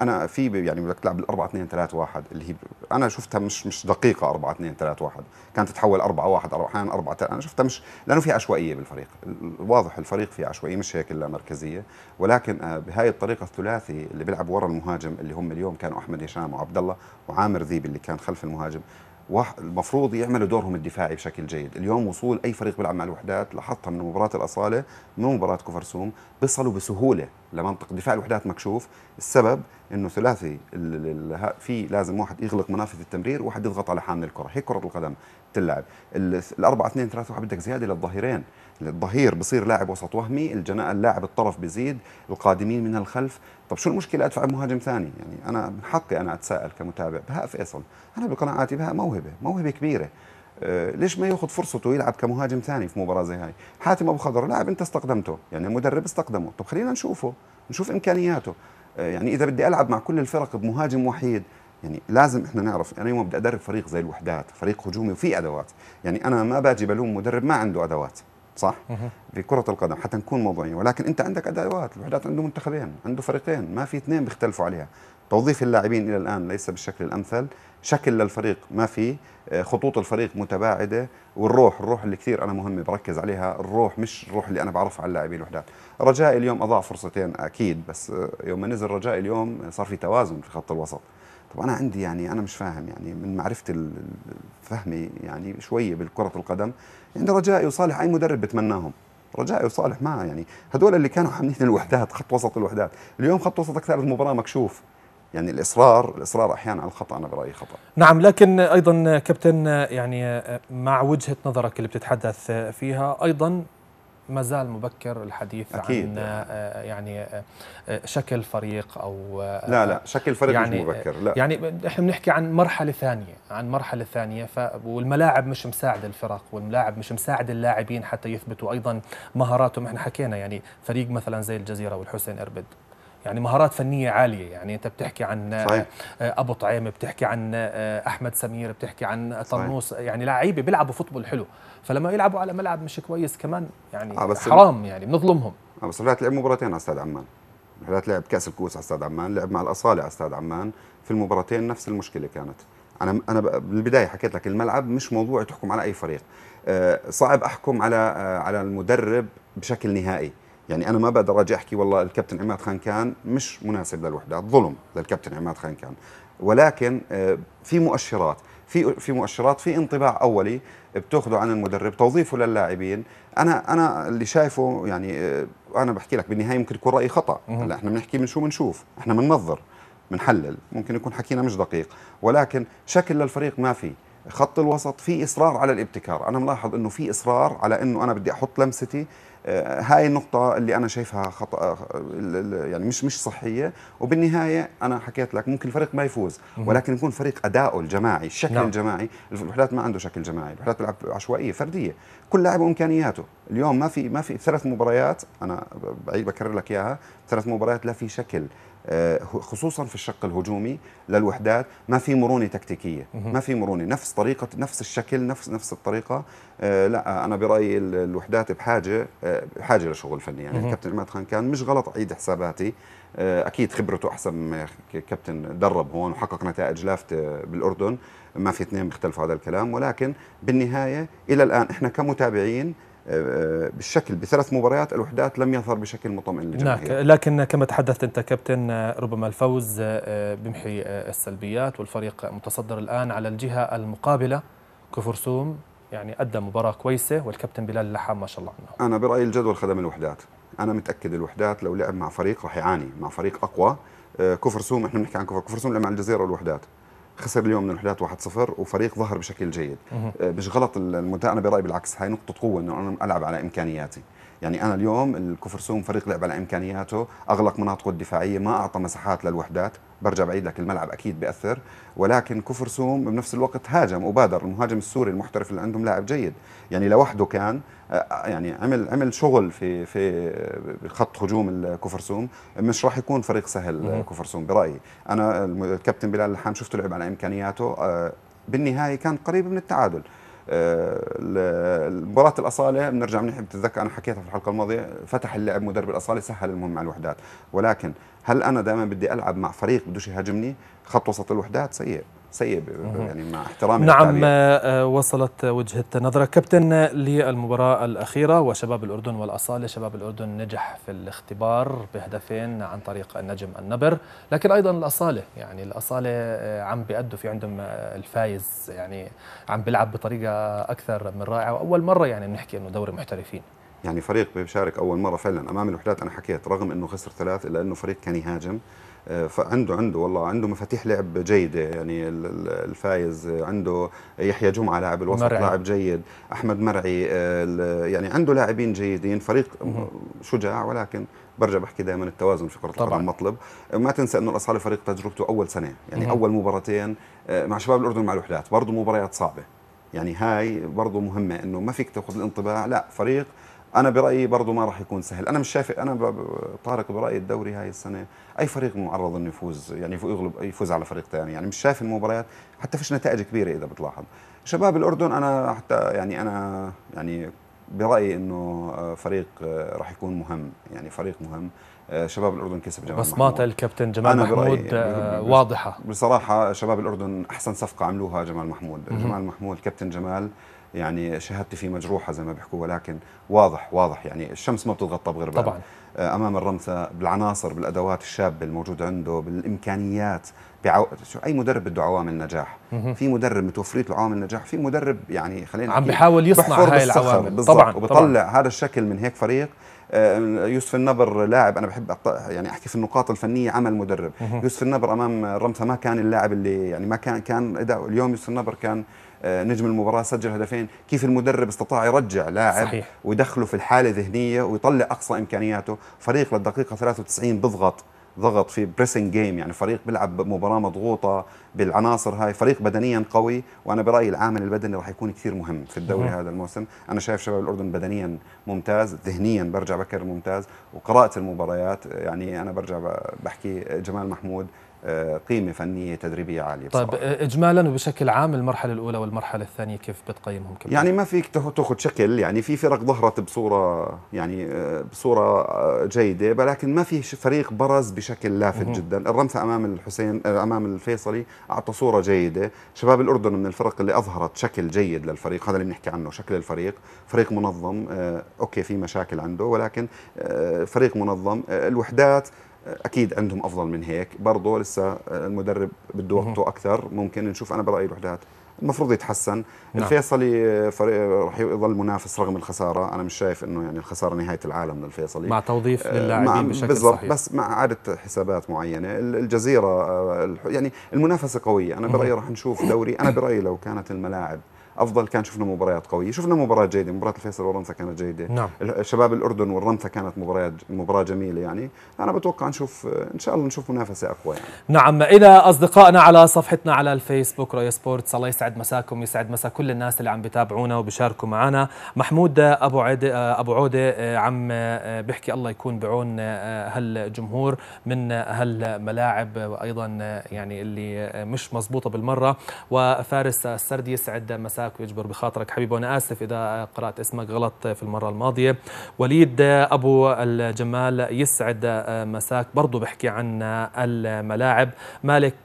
Speaker 2: انا في يعني بدك تلعب 4 2 3 1 اللي هي انا شفتها مش مش دقيقه 4 2 3 1 كانت تتحول 4 1 احيانا 4 3 انا شفتها مش لانه في عشوائيه بالفريق واضح الفريق في عشوائيه مش هيك الا مركزيه ولكن آه، بهاي الطريقه الثلاثي اللي بيلعب ورا المهاجم اللي هم اليوم كانوا احمد هشام وعبد الله وعامر ذيبي اللي كان خلف المهاجم المفروض يعملوا دورهم الدفاعي بشكل جيد اليوم وصول اي فريق بيلعب مع الوحدات لاحظتها من مباراه الاصاله من مباراه كفرسوم بيصلوا بسهوله لمنطقه دفاع الوحدات مكشوف السبب انه ثلاثي في لازم واحد يغلق منافذ التمرير وواحد يضغط على حامل الكره هيك كره القدم تلعب الأربعة اثنين ثلاثة واحد بدك زيادة للظهيرين الظهير بصير لاعب وسط وهمي الجناء اللاعب الطرف بزيد القادمين من الخلف طب شو المشكلة أدفع مهاجم ثاني يعني أنا من حقي أنا أتساءل كمتابع بهاء فيصل أنا بقناعاتي بهاء موهبة موهبة كبيرة آه، ليش ما ياخذ فرصته يلعب كمهاجم ثاني في مباراه زي هاي حاتم ابو خضر لاعب انت استقدمته يعني المدرب استقدمه طب خلينا نشوفه نشوف امكانياته آه، يعني اذا بدي العب مع كل الفرق بمهاجم وحيد يعني لازم احنا نعرف انا يوم بدي ادرب فريق زي الوحدات فريق هجومي وفي ادوات يعني انا ما باجي بلوم مدرب ما عنده ادوات صح في كره القدم حتى نكون موضوعيين ولكن انت عندك ادوات الوحدات عنده منتخبين عنده فريقين ما في اثنين بيختلفوا عليها توظيف اللاعبين الى الان ليس بالشكل الامثل شكل للفريق ما في آه، خطوط الفريق متباعده والروح الروح اللي كثير انا مهمه بركز عليها الروح مش الروح اللي انا بعرفها على اللاعبين الوحدات رجائي اليوم اضاع فرصتين اكيد بس آه، يوم ما نزل رجائي اليوم آه، صار في توازن في خط الوسط طب انا عندي يعني انا مش فاهم يعني من معرفتي فهمي يعني شويه بالكره القدم يعني رجائي وصالح اي مدرب بتمناهم رجائي وصالح ما يعني هدول اللي كانوا حاملين الوحدات خط وسط الوحدات اليوم خط وسطك ثالث مباراه مكشوف يعني الاصرار الاصرار احيانا على الخطا انا برايي خطا
Speaker 1: نعم لكن ايضا كابتن يعني مع وجهه نظرك اللي بتتحدث فيها ايضا ما زال مبكر الحديث أكيد. عن آه، يعني آه، شكل فريق او لا لا شكل فريق يعني مش مبكر لا يعني احنا بنحكي عن مرحله ثانيه عن مرحله ثانيه ف والملاعب مش مساعده الفرق والملاعب مش مساعده اللاعبين حتى يثبتوا ايضا مهاراتهم احنا حكينا يعني فريق مثلا زي الجزيره والحسين اربد يعني مهارات فنيه عاليه يعني انت بتحكي عن صحيح. آه، ابو طعيم بتحكي عن آه، احمد سمير بتحكي عن طنوس يعني لعيبه بيلعبوا فوتبول حلو فلما يلعبوا على ملعب مش كويس كمان يعني آه بس حرام يعني بنظلمهم
Speaker 2: آه بس رحلات لعب مباراتين على استاد عمان رحلات لعب كاس الكؤوس على استاد عمان لعب مع الاصاله على استاد عمان في المباراتين نفس المشكله كانت انا انا بالبدايه حكيت لك الملعب مش موضوع تحكم على اي فريق آه، صعب احكم على على المدرب بشكل نهائي يعني انا ما بقدر اجي احكي والله الكابتن عماد خان كان مش مناسب للوحده ظلم للكابتن عماد خان كان ولكن آه، في مؤشرات في في مؤشرات في انطباع اولي بتاخذه عن المدرب توظيفه للاعبين انا انا اللي شايفه يعني آه، انا بحكي لك بالنهايه ممكن يكون رايي خطا هلا احنا بنحكي من شو بنشوف احنا بننظر بنحلل ممكن يكون حكينا مش دقيق ولكن شكل للفريق ما في خط الوسط في اصرار على الابتكار انا ملاحظ انه في اصرار على انه انا بدي احط لمستي آه، هاي النقطة اللي أنا شايفها خطأ آه، يعني مش مش صحية وبالنهاية أنا حكيت لك ممكن الفريق ما يفوز ولكن يكون فريق أداؤه الجماعي الشكل نعم. الجماعي الوحدات ما عنده شكل جماعي الوحدات بتلعب عشوائية فردية كل لاعب وامكانياته اليوم ما في ما في ثلاث مباريات انا بعيد بكرر لك اياها ثلاث مباريات لا في شكل آه، خصوصا في الشق الهجومي للوحدات ما في مرونه تكتيكيه ما في مرونه نفس طريقه نفس الشكل نفس نفس الطريقه آه، لا انا برايي الوحدات بحاجه آه، بحاجه لشغل فني يعني الكابتن عماد خان كان مش غلط اعيد حساباتي اكيد خبرته احسن كابتن درب هون وحقق نتائج لافته بالاردن ما في اثنين بيختلفوا هذا الكلام ولكن بالنهايه الى الان احنا كمتابعين آه، آه، بالشكل بثلاث مباريات الوحدات لم يظهر بشكل مطمئن للجماهير
Speaker 1: لكن كما تحدثت انت كابتن آه، ربما الفوز بمحي السلبيات والفريق متصدر الان على الجهه المقابله كفرسوم يعني ادى مباراه كويسه والكابتن بلال اللحام ما شاء الله
Speaker 2: عنه انا برايي الجدول خدم الوحدات انا متاكد الوحدات لو لعب مع فريق راح يعاني مع فريق اقوى كفرسوم احنا بنحكي عن كفرسوم لما مع الجزيره والوحدات خسر اليوم من الوحدات 1-0 وفريق ظهر بشكل جيد آه، مش غلط المنتخب انا برايي بالعكس هاي نقطه قوه انه انا العب على امكانياتي يعني انا اليوم الكفرسوم فريق لعب على امكانياته اغلق مناطقه الدفاعيه ما اعطى مساحات للوحدات برجع بعيد لك الملعب اكيد بأثر ولكن كفرسوم بنفس الوقت هاجم وبادر المهاجم السوري المحترف اللي عندهم لاعب جيد يعني لوحده كان يعني عمل عمل شغل في في خط هجوم الكفرسوم مش راح يكون فريق سهل كفرسوم برايي انا الكابتن بلال الحام شفته لعب على امكانياته آه، بالنهايه كان قريب من التعادل آه، مباراة الأصالة بنرجع بنحب تتذكر أنا حكيتها في الحلقة الماضية فتح اللعب مدرب الأصالة سهل المهم مع الوحدات ولكن هل أنا دائما بدي ألعب مع فريق بدوش يهاجمني خط وسط الوحدات سيء سيء يعني مع احترامي نعم
Speaker 1: آه، آه، وصلت وجهه نظرك كابتن للمباراه الاخيره وشباب الاردن والاصاله شباب الاردن نجح في الاختبار بهدفين عن طريق النجم النبر لكن ايضا الاصاله يعني الاصاله آه، عم بيأدوا في عندهم الفايز يعني عم بيلعب بطريقه اكثر من رائعه واول مره يعني بنحكي انه دوري محترفين
Speaker 2: يعني فريق بيشارك اول مره فعلا امام الوحدات انا حكيت رغم انه خسر ثلاث الا انه فريق كان يهاجم آه، فعنده عنده والله عنده مفاتيح لعب جيده يعني الفايز عنده يحيى جمعه لاعب الوسط مرعي. لاعب جيد احمد مرعي آه، يعني عنده لاعبين جيدين فريق شجاع ولكن برجع بحكي دائما التوازن في كره القدم مطلب ما تنسى انه الاصاله فريق تجربته اول سنه يعني مم. اول مباراتين آه، مع شباب الاردن مع الوحدات برضه مباريات صعبه يعني هاي برضه مهمه انه ما فيك تاخذ الانطباع لا فريق انا برايي برضه ما راح يكون سهل انا مش شايف انا طارق برايي الدوري هاي السنه اي فريق معرض انه يفوز يعني يغلب يفوز على فريق ثاني يعني مش شايف المباريات حتى فيش نتائج كبيره اذا بتلاحظ شباب الاردن انا حتى يعني انا يعني برايي انه آه، فريق آه، راح يكون مهم يعني فريق مهم آه، شباب الاردن كسب جمال بصمات الكابتن جمال أنا محمود برأيي واضحه بصراحه شباب الاردن احسن صفقه عملوها جمال محمود جمال محمود كابتن جمال يعني شهادتي فيه مجروحه زي ما بيحكوا ولكن واضح واضح يعني الشمس ما بتتغطى بغربال طبعا آه، امام الرمثة بالعناصر بالادوات الشابه الموجوده عنده بالامكانيات بعو... شو اي مدرب بده عوامل نجاح في مدرب متوفرت له عوامل نجاح في مدرب يعني خلينا عم بحاول يصنع هاي العوامل بالزبط. طبعا وبطلع طبعا. هذا الشكل من هيك فريق آه، يوسف النبر لاعب انا بحب أط... يعني احكي في النقاط الفنيه عمل مدرب يوسف النبر امام الرمثة ما كان اللاعب اللي يعني ما كان كان اليوم يوسف النبر كان آه، نجم المباراه سجل هدفين كيف المدرب استطاع يرجع لاعب صحيح. ويدخله في الحاله الذهنيه ويطلع اقصى امكانياته فريق للدقيقه 93 بضغط ضغط في بريسنج جيم يعني فريق بيلعب مباراه مضغوطه بالعناصر هاي فريق بدنيا قوي وانا برايي العامل البدني راح يكون كثير مهم في الدوري هذا الموسم انا شايف شباب الاردن بدنيا ممتاز ذهنيا برجع بكر ممتاز وقراءه المباريات يعني انا برجع بحكي جمال محمود آه، قيمه فنيه تدريبيه عاليه طيب
Speaker 1: آه، اجمالا وبشكل عام المرحله الاولى والمرحله الثانيه كيف بتقيمهم
Speaker 2: كمان؟ يعني ما فيك تاخذ شكل يعني في فرق ظهرت بصوره يعني آه، بصوره جيده ولكن ما في فريق برز بشكل لافت مه. جدا الرمثة امام الحسين امام الفيصلي اعطى صوره جيده شباب الاردن من الفرق اللي اظهرت شكل جيد للفريق هذا اللي بنحكي عنه شكل الفريق فريق منظم اوكي في مشاكل عنده ولكن فريق منظم الوحدات اكيد عندهم افضل من هيك برضه لسه المدرب بده وقته اكثر ممكن نشوف انا برايي الوحدات المفروض يتحسن نعم. الفيصلي فريق راح يظل منافس رغم الخساره انا مش شايف انه يعني الخساره نهايه العالم للفيصلي مع
Speaker 1: توظيف آه، اللاعبين بشكل بالضبط صحيح بس
Speaker 2: مع اعاده حسابات معينه الجزيره آه، يعني المنافسه قويه انا برايي راح نشوف دوري انا برايي لو كانت الملاعب افضل كان شفنا مباريات قويه شفنا مباراه جيده مباراه الفيصل والرمثا كانت جيده نعم. شباب الاردن والرمثا كانت مباريات مباراه جميله يعني انا بتوقع نشوف ان شاء الله نشوف منافسه اقوى يعني
Speaker 1: نعم الى اصدقائنا على صفحتنا على الفيسبوك رؤيا سبورتس الله يسعد مساكم يسعد مسا كل الناس اللي عم بتابعونا وبشاركوا معنا محمود ابو عيد ابو عوده آه، عم آه، بيحكي الله يكون بعون آه، هالجمهور من هالملاعب وايضا يعني اللي مش مزبوطه بالمره وفارس السردي يسعد مساكم عساك ويجبر بخاطرك حبيبي وأنا آسف إذا قرأت اسمك غلط في المرة الماضية وليد أبو الجمال يسعد مساك برضه بحكي عن الملاعب مالك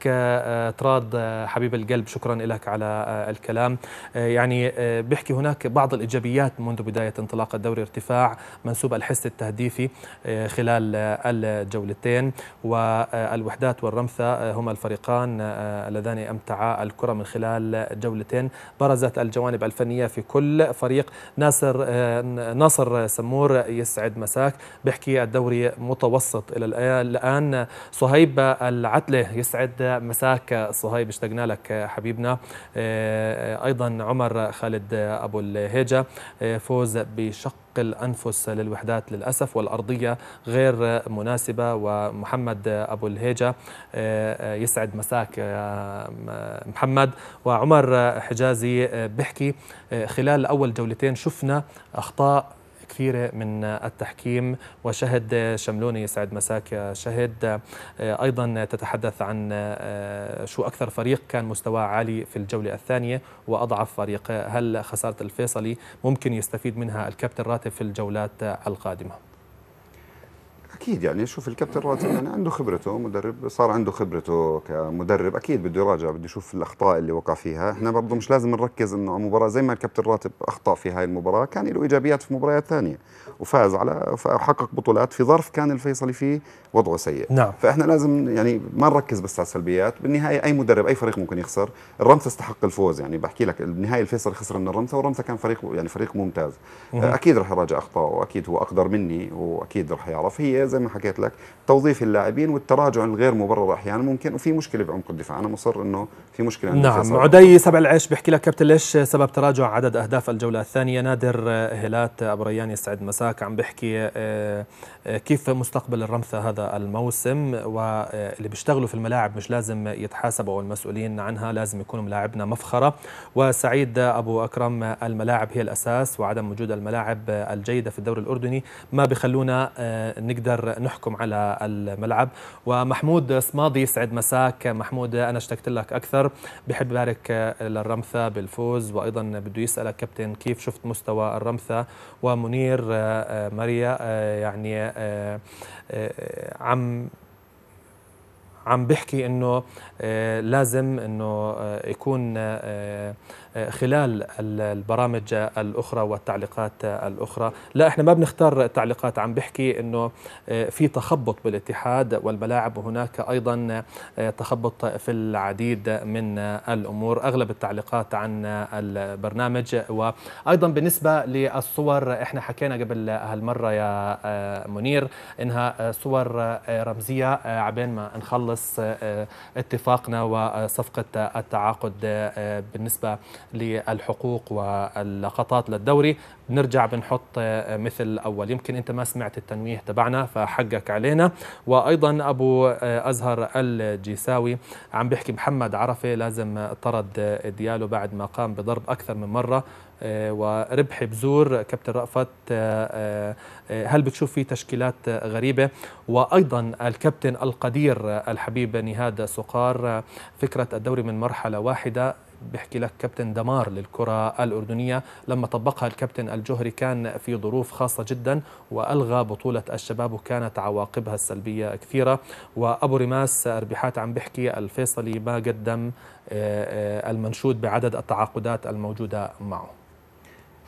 Speaker 1: تراد حبيب القلب شكرا لك على الكلام يعني بحكي هناك بعض الإيجابيات منذ بداية انطلاق الدوري ارتفاع منسوب الحس التهديفي خلال الجولتين والوحدات والرمثة هما الفريقان اللذان أمتعا الكرة من خلال جولتين برز وجهت الجوانب الفنيه في كل فريق ناصر آه، ناصر سمور يسعد مساك بحكي الدوري متوسط الى الان صهيب العتله يسعد مساك صهيب اشتقنا لك حبيبنا آه، آه، ايضا عمر خالد ابو الهيجه فوز بشق نقل أنفس للوحدات للأسف والأرضية غير مناسبة ومحمد أبو الهيجة آه، يسعد مساك آه، محمد وعمر حجازي آه، بحكي خلال أول جولتين شفنا أخطاء الأخيرة من التحكيم وشهد شملوني يسعد مساك يا شهد أيضا تتحدث عن شو أكثر فريق كان مستواه عالي في الجولة الثانية وأضعف فريق هل خسارة الفيصلي ممكن يستفيد منها الكابتن راتب في الجولات القادمة
Speaker 2: اكيد يعني شوف الكابتن راتب يعني عنده خبرته مدرب صار عنده خبرته كمدرب اكيد بده يراجع بده يشوف الاخطاء اللي وقع فيها احنا برضه مش لازم نركز انه على مباراه زي ما الكابتن راتب اخطا في هاي المباراه كان له ايجابيات في مباريات ثانيه وفاز على وحقق بطولات في ظرف كان الفيصلي فيه وضعه سيء نعم. فاحنا لازم يعني ما نركز بس على السلبيات بالنهايه اي مدرب اي فريق ممكن يخسر الرمثه استحق الفوز يعني بحكي لك بالنهايه الفيصل خسر من الرمثه والرمسا كان فريق يعني فريق ممتاز مه. أه، اكيد راح يراجع اخطائه واكيد هو اقدر مني واكيد راح يعرف هي زي ما حكيت لك توظيف اللاعبين والتراجع الغير مبرر احيانا ممكن وفي مشكله بعمق الدفاع انا مصر انه في مشكله نعم عدي
Speaker 1: سبع العيش بيحكي لك كابتن ليش سبب تراجع عدد اهداف الجوله الثانيه نادر هلات ابو ريان يسعد مساك عم بحكي أه، أه، كيف مستقبل الرمثه هذا الموسم واللي بيشتغلوا في الملاعب مش لازم يتحاسبوا المسؤولين عنها لازم يكونوا ملاعبنا مفخرة وسعيد أبو أكرم الملاعب هي الأساس وعدم وجود الملاعب الجيدة في الدوري الأردني ما بخلونا آه، نقدر نحكم على الملعب ومحمود سماضي يسعد مساك محمود أنا اشتقت لك أكثر بحب بارك آه، للرمثة بالفوز وأيضا بده يسألك كابتن كيف شفت مستوى الرمثة ومنير آه، ماريا يعني عم عم بحكي انه آه، لازم انه آه، يكون آه، خلال البرامج الاخرى والتعليقات الاخرى لا احنا ما بنختار تعليقات عم بحكي انه آه، في تخبط بالاتحاد والملاعب وهناك ايضا آه، تخبط في العديد من الامور اغلب التعليقات عن البرنامج وايضا بالنسبه للصور احنا حكينا قبل هالمره يا آه، منير انها صور رمزيه عبين ما نخلص اتفاقنا وصفقه التعاقد بالنسبه للحقوق واللقطات للدوري بنرجع بنحط مثل اول يمكن انت ما سمعت التنويه تبعنا فحقك علينا وايضا ابو ازهر الجيساوي عم بيحكي محمد عرفه لازم طرد ديالو بعد ما قام بضرب اكثر من مره وربح بزور كابتن رأفت هل بتشوف في تشكيلات غريبة وأيضا الكابتن القدير الحبيب نهاد سقار فكرة الدوري من مرحلة واحدة بيحكي لك كابتن دمار للكرة الأردنية لما طبقها الكابتن الجوهري كان في ظروف خاصة جدا وألغى بطولة الشباب وكانت عواقبها السلبية كثيرة وأبو رماس أربحات عم بحكي الفيصلي ما قدم آه، آه، المنشود بعدد التعاقدات الموجودة معه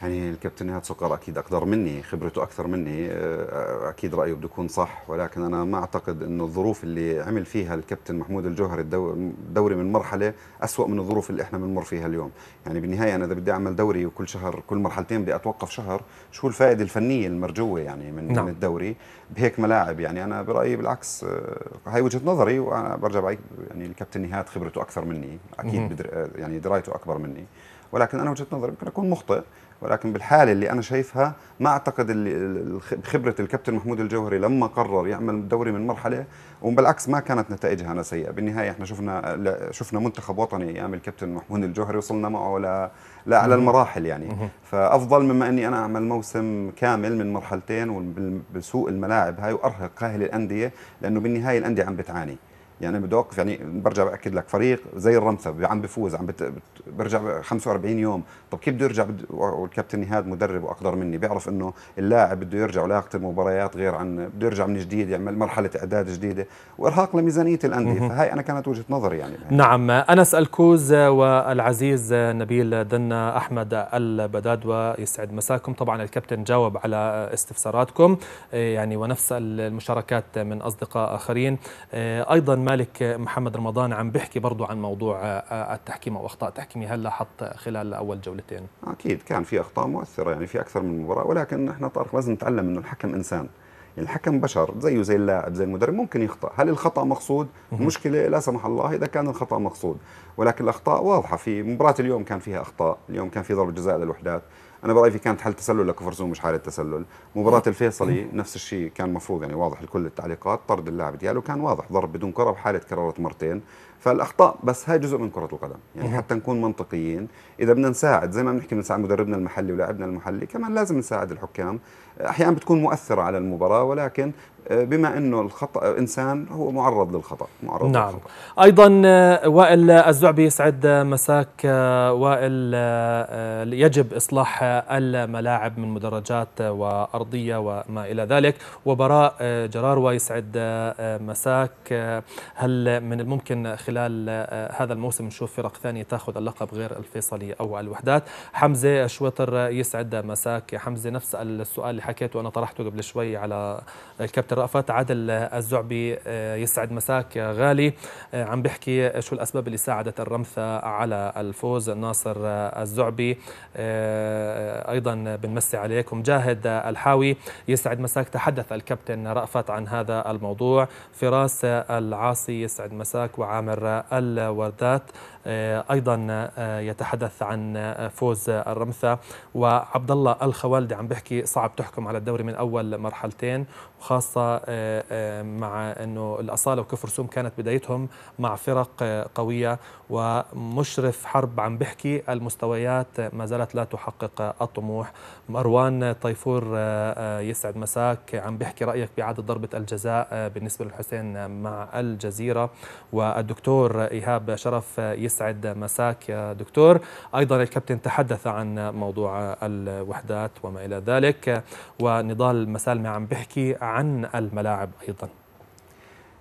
Speaker 2: يعني الكابتن نهاد سكر اكيد اقدر مني خبرته اكثر مني آه، اكيد رايه بده يكون صح ولكن انا ما اعتقد انه الظروف اللي عمل فيها الكابتن محمود الجوهري الدوري من مرحله اسوا من الظروف اللي احنا بنمر فيها اليوم يعني بالنهايه انا اذا بدي اعمل دوري وكل شهر كل مرحلتين بدي اتوقف شهر شو الفائده الفنيه المرجوه يعني من, نعم. من الدوري بهيك ملاعب يعني انا برايي بالعكس آه، هاي وجهه نظري وانا برجع بعيد يعني الكابتن نهاد خبرته اكثر مني اكيد آه، يعني درايته اكبر مني ولكن انا وجهه نظري ممكن اكون مخطئ ولكن بالحاله اللي انا شايفها ما اعتقد اللي خبره الكابتن محمود الجوهري لما قرر يعمل الدوري من مرحله وبالعكس ما كانت نتائجها انا سيئه بالنهايه احنا شفنا شفنا منتخب وطني ايام الكابتن محمود الجوهري وصلنا معه ل لاعلى المراحل يعني فافضل مما اني انا اعمل موسم كامل من مرحلتين وبسوء الملاعب هاي وارهق هاي الانديه لانه بالنهايه الانديه عم بتعاني يعني بدك يعني برجع باكد لك فريق زي الرمثة عم بفوز عم بت... برجع 45 يوم طب كيف بده يرجع بد... والكابتن نهاد مدرب واقدر مني بيعرف انه اللاعب بده يرجع ولياقه المباريات غير عن بده يرجع من جديد يعمل يعني مرحله اعداد جديده وارهاق لميزانيه الانديه فهي انا كانت وجهه نظري يعني
Speaker 1: نعم انس الكوز والعزيز نبيل دنا احمد البداد ويسعد مساكم طبعا الكابتن جاوب على استفساراتكم يعني ونفس المشاركات من اصدقاء اخرين ايضا الملك محمد رمضان عم بيحكي برضه عن موضوع آه، آه، التحكيم او اخطاء تحكيمي هل لاحظت خلال اول جولتين؟ اكيد
Speaker 2: كان في اخطاء مؤثره يعني في اكثر من مباراه ولكن احنا طارق لازم نتعلم انه الحكم انسان يعني الحكم بشر زيه زي اللاعب زي المدرب ممكن يخطا هل الخطا مقصود المشكله لا سمح الله اذا كان الخطا مقصود ولكن الاخطاء واضحه في مباراه اليوم كان فيها اخطاء اليوم كان في ضربه جزاء للوحدات انا برايي في كانت حاله تسلل لكفرزون مش حاله تسلل مباراه الفيصلي نفس الشيء كان مفروض يعني واضح لكل التعليقات طرد اللاعب ديالو كان واضح ضرب بدون كره وحاله كررت مرتين فالاخطاء بس هاي جزء من كره القدم يعني حتى نكون منطقيين اذا بدنا نساعد زي ما بنحكي بنساعد مدربنا المحلي ولاعبنا المحلي كمان لازم نساعد الحكام احيانا بتكون مؤثره على المباراه ولكن آه، بما انه الخطا انسان هو معرض للخطا معرض نعم
Speaker 1: للخطأ. ايضا آه، وائل الزعبي يسعد آه، مساك وائل يجب اصلاح الملاعب من مدرجات وارضيه وما الى ذلك وبراء جرار ويسعد مساك هل من الممكن خلال آه، هذا الموسم نشوف فرق ثانية تاخذ اللقب غير الفيصلي أو الوحدات حمزة شوتر يسعد مساك حمزة نفس السؤال اللي حكيته أنا طرحته قبل شوي على الكابتن آه، رأفت عادل آه، الزعبي يسعد مساك يا غالي عم بحكي شو الأسباب اللي ساعدت الرمثة على الفوز ناصر الزعبي أيضا بنمسي عليكم جاهد الحاوي يسعد مساك تحدث الكابتن رأفت عن هذا الموضوع فراس العاصي يسعد مساك وعامر الوردات آه، ايضا آه، يتحدث عن آه، فوز الرمثة وعبد الله الخوالدي عم بحكي صعب تحكم على الدوري من اول مرحلتين وخاصه مع انه الاصاله وكفر سوم كانت بدايتهم مع فرق قويه ومشرف حرب عم بحكي المستويات ما زالت لا تحقق الطموح مروان طيفور يسعد مساك عم بحكي رايك باعاده ضربه الجزاء بالنسبه للحسين مع الجزيره والدكتور ايهاب شرف يسعد يسعد مساك يا دكتور أيضا الكابتن تحدث عن موضوع الوحدات وما إلى ذلك ونضال مسالمة عم بحكي عن الملاعب أيضا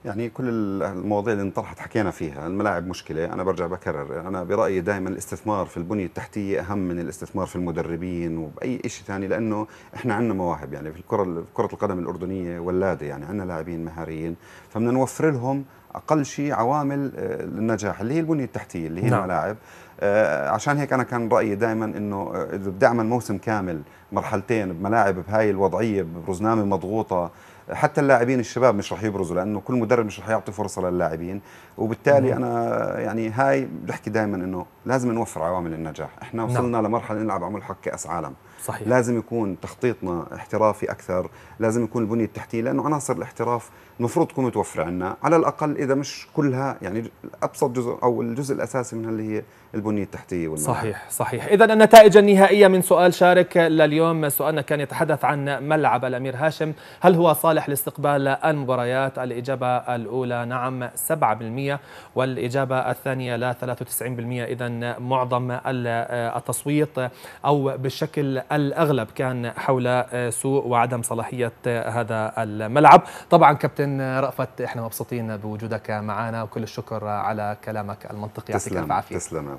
Speaker 2: يعني كل المواضيع اللي انطرحت حكينا فيها الملاعب مشكلة أنا برجع بكرر أنا برأيي دائما الاستثمار في البنية التحتية أهم من الاستثمار في المدربين وبأي شيء ثاني لأنه إحنا عندنا مواهب يعني في الكرة كرة القدم الأردنية ولادة يعني عندنا لاعبين مهاريين فبدنا نوفر لهم اقل شيء عوامل النجاح آه، اللي هي البنيه التحتيه اللي هي نعم. الملاعب آه، عشان هيك انا كان رايي دائما انه آه، اذا بدي اعمل موسم كامل مرحلتين بملاعب بهاي الوضعيه برزنامه مضغوطه حتى اللاعبين الشباب مش رح يبرزوا لانه كل مدرب مش رح يعطي فرصه للاعبين وبالتالي مم. انا يعني هاي بحكي دائما انه لازم نوفر عوامل النجاح احنا نعم. وصلنا نعم. لمرحله نلعب على ملحق كاس عالم صحيح. لازم يكون تخطيطنا احترافي اكثر لازم يكون البنيه التحتيه لانه عناصر الاحتراف المفروض تكون متوفره عندنا على الاقل اذا مش كلها يعني ابسط جزء او الجزء الاساسي منها اللي هي البنيه التحتيه والمناخ. صحيح
Speaker 1: صحيح اذا النتائج النهائيه من سؤال شارك لليوم سؤالنا كان يتحدث عن ملعب الامير هاشم هل هو صالح لاستقبال المباريات الاجابه الاولى نعم 7% والاجابه الثانيه لا 93% اذا معظم التصويت او بالشكل الأغلب كان حول آه، سوء وعدم صلاحية آه، هذا الملعب طبعا كابتن آه، رأفت احنا مبسوطين بوجودك معنا وكل الشكر على كلامك المنطقي يعطيك الف عافيه تسلم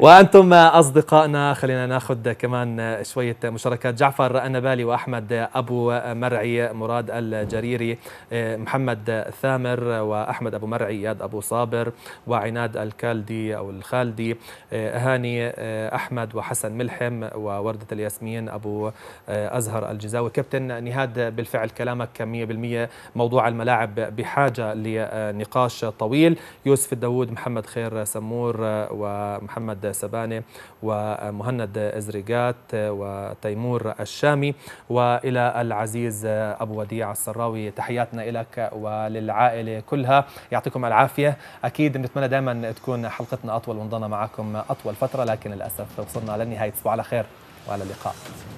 Speaker 1: وانتم اصدقائنا خلينا ناخذ كمان شويه مشاركات جعفر النبالي واحمد ابو مرعي مراد الجريري محمد ثامر واحمد ابو مرعي اياد ابو صابر وعناد الكالدي او الخالدي هاني احمد وحسن ملحم وورده الياسمين الرسميين ابو آه، ازهر الجزاوي كابتن نهاد بالفعل كلامك 100% موضوع الملاعب بحاجه لنقاش طويل يوسف الداوود محمد خير سمور آه، ومحمد سبانه ومهند ازريقات آه، وتيمور الشامي والى العزيز ابو وديع السراوي تحياتنا لك وللعائله كلها يعطيكم العافيه اكيد بنتمنى دائما تكون حلقتنا اطول ونضلنا معكم اطول فتره لكن للاسف وصلنا لنهايه اسبوع على خير وعلى اللقاء